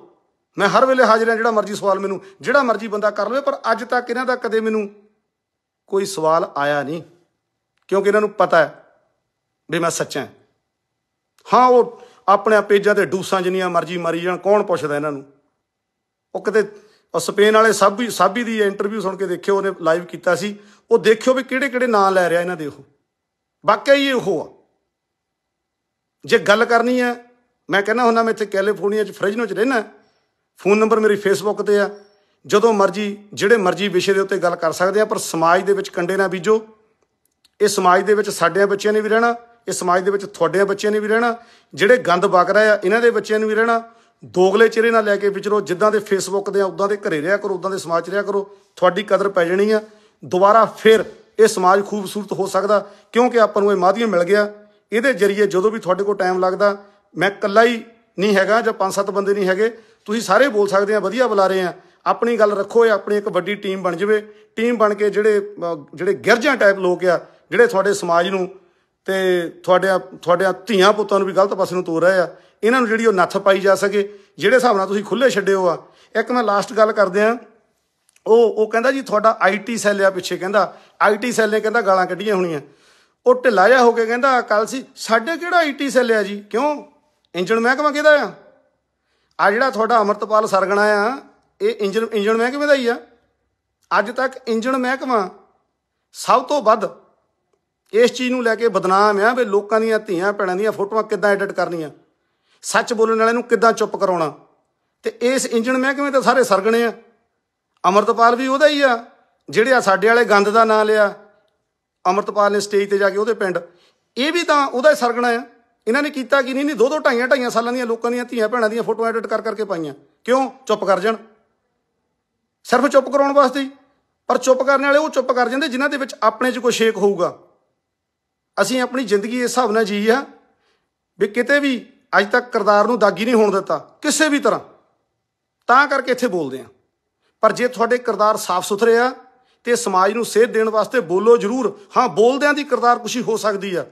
ਮੈਂ ਹਰ ਵੇਲੇ ਹਾਜ਼ਰ ਹਾਂ ਜਿਹੜਾ ਮਰਜ਼ੀ ਸਵਾਲ ਮੈਨੂੰ ਜਿਹੜਾ ਮਰਜ਼ੀ ਬੰਦਾ ਕਰ ਲਵੇ ਪਰ ਅੱਜ ਤੱਕ ਇਹਨਾਂ ਦਾ ਕਦੇ ਮੈਨੂੰ ਕੋਈ ਸਵਾਲ ਆਇਆ ਨਹੀਂ ਕਿਉਂਕਿ ਇਹਨਾਂ ਨੂੰ ਪਤਾ ਹੈ ਵੀ ਮੈਂ ਸੱਚਾ ਹਾਂ ਉਹ ਆਪਣੇ ਪੇਜਾਂ ਤੇ ਡੂਸਾਂ ਜਿੰਨੀਆਂ ਮਰਜ਼ੀ ਮਾਰੀ ਜਾਣ ਕੌਣ ਪੁੱਛਦਾ ਇਹਨਾਂ ਨੂੰ ਉਹ ਕਿਤੇ ਉਹ ਸਪੇਨ ਵਾਲੇ ਸਾਬੀ ਸਾਬੀ ਦੀ ਇੰਟਰਵਿਊ ਸੁਣ ਕੇ ਦੇਖਿਓ ਉਹਨੇ ਲਾਈਵ ਕੀਤਾ ਸੀ ਉਹ ਦੇਖਿਓ ਵੀ ਕਿਹੜੇ ਕਿਹੜੇ ਨਾਂ ਲੈ ਰਿਹਾ ਇਹਨਾਂ ਦੇ ਉਹ ਵਾਕਿਆ ਹੀ ਇਹ ਉਹ ਆ ਜੇ ਗੱਲ ਕਰਨੀ ਹੈ ਮੈਂ ਕਹਿੰਦਾ ਹੁੰਦਾ ਮੈਂ ਇੱਥੇ ਕੈਲੀਫੋਰਨੀਆ 'ਚ ਫ੍ਰਿਜਨੋ 'ਚ ਰਹਿਣਾ ਫੋਨ ਨੰਬਰ ਮੇਰੀ ਫੇਸਬੁੱਕ ਤੇ ਆ ਜਦੋਂ ਮਰਜ਼ੀ ਜਿਹੜੇ ਮਰਜ਼ੀ ਵਿਸ਼ੇ ਦੇ ਉੱਤੇ ਗੱਲ ਕਰ ਸਕਦੇ ਆ ਪਰ ਸਮਾਜ ਦੇ ਵਿੱਚ ਕੰਡੇ ਨਾ ਬੀਜੋ ਇਹ ਸਮਾਜ ਦੇ ਵਿੱਚ ਸਾਡਿਆਂ ਬੱਚਿਆਂ ਨੇ ਵੀ ਰਹਿਣਾ ਇਹ ਸਮਾਜ ਦੇ ਵਿੱਚ ਤੁਹਾਡਿਆਂ ਬੱਚਿਆਂ ਨੇ ਵੀ ਰਹਿਣਾ ਜਿਹੜੇ ਗੰਦ ਵਗ ਰਿਹਾ ਆ ਇਹਨਾਂ ਦੇ ਬੱਚਿਆਂ ਨੂੰ ਵੀ ਰਹਿਣਾ ਦੋਗਲੇ ਚਿਹਰੇ ਨਾਲ ਲੈ ਕੇ ਵਿਚਰੋ ਜਿੱਦਾਂ ਦੇ ਫੇਸਬੁੱਕ ਦੇ ਆ ਉਦਾਂ ਦੇ ਘਰੇ ਰਿਹਾ ਕਰੋ ਉਦਾਂ ਦੇ ਸਮਾਜ 'ਚ ਰਿਹਾ ਕਰੋ ਤੁਹਾਡੀ ਕਦਰ ਪੈ ਜਾਣੀ ਆ ਦੁਬਾਰਾ ਫਿਰ ਇਹ ਸਮਾਜ ਖੂਬਸੂਰਤ ਹੋ ਸਕਦਾ ਕਿਉਂਕਿ ਆਪਾਂ ਨੂੰ ਇਹ ਮਾਧਿਅਮ ਮਿਲ ਗਿਆ ਇਹਦੇ ਜਰੀਏ ਜਦੋਂ ਵੀ ਤੁਹਾਡੇ ਕੋਲ ਟਾਈਮ ਲੱਗਦਾ ਮੈਂ ਇਕੱਲਾ ਹੀ ਨਹੀਂ ਹੈਗਾ ਜਾਂ ਪੰਜ ਸੱਤ ਬੰਦੇ ਨਹੀਂ ਹੈਗੇ ਤੁਸੀਂ ਸਾਰੇ ਬੋਲ ਸਕਦੇ ਆ ਵਧੀਆ ਬੁਲਾ ਰਹੇ ਆ ਆਪਣੀ ਗੱਲ ਰੱਖੋ ਇਹ ਆਪਣੀ ਇੱਕ ਵੱਡੀ ਟੀਮ ਬਣ ਜਵੇ ਟੀਮ ਬਣ ਕੇ ਜਿਹੜੇ ਜਿਹੜੇ ਗਿਰਜਾਂ ਟਾਈਪ ਲੋਕ ਆ ਜਿਹੜੇ ਤੁਹਾਡੇ ਸਮਾਜ ਨੂੰ ਤੇ ਤੁਹਾਡਿਆਂ ਤੁਹਾਡਿਆਂ ਧੀਆਂ ਪੁੱਤਾਂ ਨੂੰ ਵੀ ਗਲਤ ਪਾਸੇ ਨੂੰ ਤੋਰ ਰਹੇ ਆ ਇਹਨਾਂ ਨੂੰ ਜਿਹੜੀ ਉਹ ਨੱਥ ਪਾਈ ਜਾ ਸਕੇ ਜਿਹੜੇ ਹਿਸਾਬ ਨਾਲ ਤੁਸੀਂ ਖੁੱਲੇ ਛੱਡਿਓ ਆ ਇੱਕ ਮੈਂ ਲਾਸਟ ਗੱਲ ਕਰਦੇ ਆ ਉਹ ਉਹ ਕਹਿੰਦਾ ਜੀ ਤੁਹਾਡਾ ਆਈਟੀ ਸੈੱਲ ਆ ਪਿੱਛੇ ਕਹਿੰਦਾ ਆਈਟੀ ਸੈੱਲ ਨੇ ਕਹਿੰਦਾ ਗਾਲਾਂ ਕੱਢੀਆਂ ਹੋਣੀਆਂ ਉਹ ਢਿੱਲਾ ਜਾ ਹੋ ਕੇ ਕਹਿੰਦਾ ਕੱਲ ਸੀ ਸਾਡੇ ਕਿਹੜਾ ਈਟੀ ਸੈੱਲ ਆ ਜੀ ਕਿਉਂ ਇੰਜਣ ਮਹਿਕਮਾ ਕਿਹਦਾ ਆ ਆ ਜਿਹੜਾ ਤੁਹਾਡਾ ਅਮਰਤਪਾਲ ਸਰਗਣਾ ਆ ਇਹ ਇੰਜਣ ਇੰਜਣ ਮਹਿਕਮੇ ਦਾ ਹੀ ਆ ਅੱਜ ਤੱਕ ਇੰਜਣ ਮਹਿਕਮਾ ਸਭ ਤੋਂ ਵੱਧ ਇਸ ਚੀਜ਼ ਨੂੰ ਲੈ ਕੇ ਬਦਨਾਮ ਆ ਵੀ ਲੋਕਾਂ ਦੀਆਂ ਧੀਆਂ ਭੈਣਾਂ ਦੀਆਂ ਫੋਟੋਆਂ ਕਿੱਦਾਂ ਐਡਿਟ ਕਰਨੀਆਂ ਸੱਚ ਬੋਲਣ ਵਾਲੇ ਨੂੰ ਕਿੱਦਾਂ ਚੁੱਪ ਕਰਾਉਣਾ ਤੇ ਇਸ ਇੰਜਣ ਮਹਿਕਮੇ ਤਾਂ ਸਾਰੇ ਸਰਗਣੇ ਆ ਅਮਰਤਪਾਲ ਵੀ ਉਹਦਾ ਹੀ ਆ ਜਿਹੜੇ ਆ ਸਾਡੇ ਵਾਲੇ ਗੰਦ ਦਾ ਨਾਂ ਲਿਆ ਅਮਰਤਪਾਲ ਨੇ ਸਟੇਜ ਤੇ ਜਾ ਕੇ ਉਹਦੇ ਪਿੰਡ ਇਹ ਵੀ ਤਾਂ ਉਹਦਾ ਹੀ ਸਰਗਣਾ ਆ ਇਹਨਾਂ ਨੇ ਕੀਤਾ ਕਿ ਨਹੀਂ ਨਹੀਂ ਦੋ ਦੋ ਢਾਈਆਂ ਢਾਈਆਂ ਸਾਲਾਂ ਦੀਆਂ ਲੋਕਾਂ ਦੀਆਂ ਧੀਆਂ ਭੈਣਾਂ ਦੀਆਂ ਫੋਟੋਆਂ ਐਡਿਟ ਕਰ ਕਰਕੇ ਪਾਈਆਂ ਕਿਉਂ ਚੁੱਪ ਕਰ ਜਾਣ ਸਿਰਫ ਚੁੱਪ ਕਰਾਉਣ ਵਾਸਤੇ ਪਰ ਚੁੱਪ ਕਰਨ ਵਾਲੇ ਉਹ ਚੁੱਪ ਕਰ ਜਾਂਦੇ ਜਿਨ੍ਹਾਂ ਦੇ ਵਿੱਚ ਆਪਣੇ 'ਚ ਕੋਈ ਸ਼ੇਕ ਹੋਊਗਾ ਅਸੀਂ ਆਪਣੀ ਜ਼ਿੰਦਗੀ ਇਸ ਹਿਸਾਬ ਨਾਲ ਜੀ ਆ ਵੀ ਕਿਤੇ ਵੀ ਅੱਜ ਤੱਕ ਕਰਤਾਰ ਨੂੰ ਦਾਗੀ ਨਹੀਂ ਹੋਣ ਦਿੱਤਾ ਕਿਸੇ ਵੀ ਤਰ੍ਹਾਂ ਤਾਂ ਕਰਕੇ ਇੱਥੇ ਬੋਲਦੇ ਆ ਪਰ ਜੇ ਤੁਹਾਡੇ ਕਰਤਾਰ ਸਾਫ਼ ਸੁਥਰੇ ਆ ਤੇ ਸਮਾਜ ਨੂੰ ਸੇਧ ਦੇਣ ਵਾਸਤੇ ਬੋਲੋ ਜ਼ਰੂਰ ਹਾਂ ਬੋਲਦਿਆਂ ਦੀ ਕਰਤਾਰ ਕੁਸ਼ੀ ਹੋ ਸਕਦੀ ਆ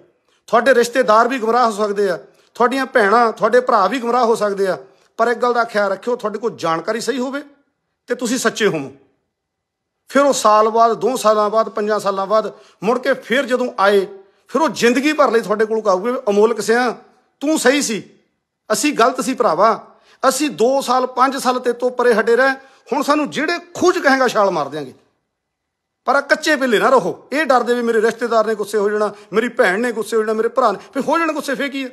ਤੁਹਾਡੇ ਰਿਸ਼ਤੇਦਾਰ ਵੀ ਗਮਰਾਹ ਹੋ ਸਕਦੇ ਆ ਤੁਹਾਡੀਆਂ ਭੈਣਾਂ ਤੁਹਾਡੇ ਭਰਾ ਵੀ ਗਮਰਾਹ ਹੋ ਸਕਦੇ ਆ ਪਰ ਇੱਕ ਗੱਲ ਦਾ ਖਿਆਲ ਰੱਖਿਓ ਤੁਹਾਡੇ ਕੋਲ ਜਾਣਕਾਰੀ ਸਹੀ ਹੋਵੇ ਤੇ ਤੁਸੀਂ ਸੱਚੇ ਹੋਵੋ ਫਿਰ ਉਹ ਸਾਲ ਬਾਅਦ 2 ਸਾਲਾਂ ਬਾਅਦ 5 ਸਾਲਾਂ ਬਾਅਦ ਮੁੜ ਕੇ ਫਿਰ ਜਦੋਂ ਆਏ ਫਿਰ ਉਹ ਜ਼ਿੰਦਗੀ ਭਰ ਲਈ ਤੁਹਾਡੇ ਕੋਲ ਕਹੂਗੇ ਅਮੋਲਕ ਸਿਆ ਤੂੰ ਸਹੀ ਸੀ ਅਸੀਂ ਗਲਤ ਸੀ ਭਰਾਵਾ ਅਸੀਂ 2 ਸਾਲ 5 ਸਾਲ ਤੇ ਤੋਂ ਪਰੇ ਹਟੇ ਰਹੇ ਹੁਣ ਸਾਨੂੰ ਜਿਹੜੇ ਖੁਜ ਕਹੇਗਾ ਛਾਲ ਮਾਰ ਦੇਾਂਗੇ ਪਰ ਆ ਕੱਚੇ ਪਿੱਲੇ ਨਾ ਰਹੋ ਇਹ ਡਰਦੇ ਵੀ ਮੇਰੇ ਰਿਸ਼ਤੇਦਾਰ ਨੇ ਗੁੱਸੇ ਹੋ ਜਾਣਾ ਮੇਰੀ ਭੈਣ ਨੇ ਗੁੱਸੇ ਹੋ ਜਾਣਾ ਮੇਰੇ ਭਰਾ ਨੇ ਫਿਰ ਹੋ ਜਾਣ ਗੁੱਸੇ ਫੇ ਕੀ ਹੈ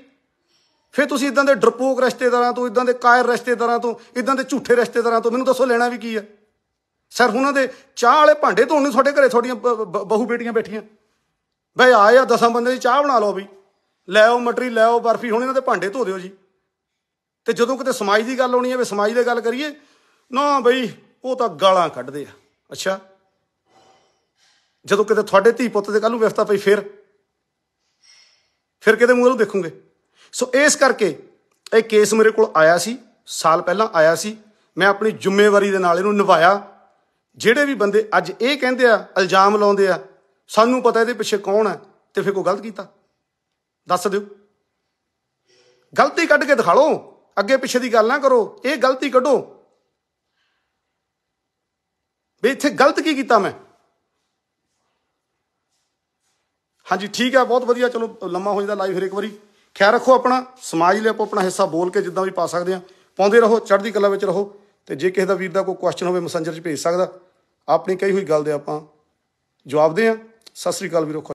ਫਿਰ ਤੁਸੀਂ ਇਦਾਂ ਦੇ ਡਰਪੋਕ ਰਿਸ਼ਤੇਦਾਰਾਂ ਤੋਂ ਇਦਾਂ ਦੇ ਕਾਇਰ ਰਿਸ਼ਤੇਦਾਰਾਂ ਤੋਂ ਇਦਾਂ ਦੇ ਝੂਠੇ ਰਿਸ਼ਤੇਦਾਰਾਂ ਤੋਂ ਮੈਨੂੰ ਦੱਸੋ ਲੈਣਾ ਵੀ ਕੀ ਹੈ ਸਰ ਉਹਨਾਂ ਦੇ ਚਾਹ ਵਾਲੇ ਭਾਂਡੇ ਧੋਣ ਨੂੰ ਤੁਹਾਡੇ ਘਰੇ ਤੁਹਾਡੀਆਂ ਬਹੂ ਬੇਟੀਆਂ ਬੈਠੀਆਂ ਬਈ ਆਏ ਆ ਦਸਾਂ ਬੰਦੇ ਦੀ ਚਾਹ ਬਣਾ ਲਓ ਵੀ ਲੈ ਆਓ ਮਟਰੀ ਲੈ ਆਓ ਬਰਫੀ ਹੁਣ ਇਹਨਾਂ ਦੇ ਭਾਂਡੇ ਧੋ ਦਿਓ ਜੀ ਤੇ ਜਦੋਂ ਕਿਤੇ ਸਮਾਜ ਦੀ ਗੱਲ ਆਉਣੀ ਹੈ ਵੀ ਸਮਾਜ ਦੀ ਗੱਲ ਕਰੀਏ ਨਾ ਬਈ ਉਹ ਤਾਂ ਗਾਲਾਂ ਕੱਢਦੇ ਆ ਅੱਛਾ ਜਦੋਂ ਕਿਤੇ ਤੁਹਾਡੇ ਧੀ ਪੁੱਤ ਦੇ ਕੱਲ ਨੂੰ ਵਿਵਸਥਾ ਪਈ ਫਿਰ ਫਿਰ ਕਿਤੇ ਮੂੰਹ ਨੂੰ ਦੇਖੋਗੇ ਸੋ ਇਸ ਕਰਕੇ ਇਹ ਕੇਸ ਮੇਰੇ ਕੋਲ ਆਇਆ ਸੀ ਸਾਲ ਪਹਿਲਾਂ ਆਇਆ ਸੀ ਮੈਂ ਆਪਣੀ ਜ਼ਿੰਮੇਵਾਰੀ ਦੇ ਨਾਲ ਇਹਨੂੰ ਨਿਭਾਇਆ ਜਿਹੜੇ ਵੀ ਬੰਦੇ ਅੱਜ ਇਹ ਕਹਿੰਦੇ ਆ ਇਲਜ਼ਾਮ ਲਾਉਂਦੇ ਆ ਸਾਨੂੰ ਪਤਾ ਇਹਦੇ ਪਿੱਛੇ ਕੌਣ ਹੈ ਤੇ ਫਿਰ ਕੋਈ ਗਲਤ ਕੀਤਾ ਦੱਸ ਦਿਓ ਗਲਤੀ ਕੱਢ ਕੇ ਦਿਖਾ ਲਓ ਅੱਗੇ ਪਿੱਛੇ ਦੀ ਗੱਲ ਨਾ ਕਰੋ ਇਹ ਗਲਤੀ ਕੱਢੋ ਵੀ ਇੱਥੇ ਗਲਤ ਕੀ ਕੀਤਾ ਮੈਂ ਹਾਂਜੀ ਠੀਕ ਹੈ ਬਹੁਤ ਵਧੀਆ ਚਲੋ ਲੰਮਾ ਹੋ ਜਾਂਦਾ ਲਾਈਵ ਫਿਰ ਇੱਕ ਵਾਰੀ ਖਿਆਲ ਰੱਖੋ ਆਪਣਾ ਸਮਾਜ ਲਈ ਆਪੋ ਆਪਣਾ ਹਿੱਸਾ ਬੋਲ ਕੇ ਜਿੱਦਾਂ ਵੀ ਪਾ ਸਕਦੇ ਆ ਪਾਉਂਦੇ ਰਹੋ ਚੜ੍ਹਦੀ ਕਲਾ ਵਿੱਚ ਰਹੋ ਤੇ ਜੇ ਕਿਸੇ ਦਾ ਵੀਰ ਦਾ ਕੋਈ ਕੁਐਸਚਨ ਹੋਵੇ ਮੈਸੇਂਜਰ 'ਚ ਭੇਜ ਸਕਦਾ ਆਪਣੀ ਕਹੀ ਹੋਈ ਗੱਲ ਦੇ ਆਪਾਂ ਜਵਾਬ ਦੇ ਆ ਸਤਿ ਸ੍ਰੀ ਅਕਾਲ ਵੀਰੋ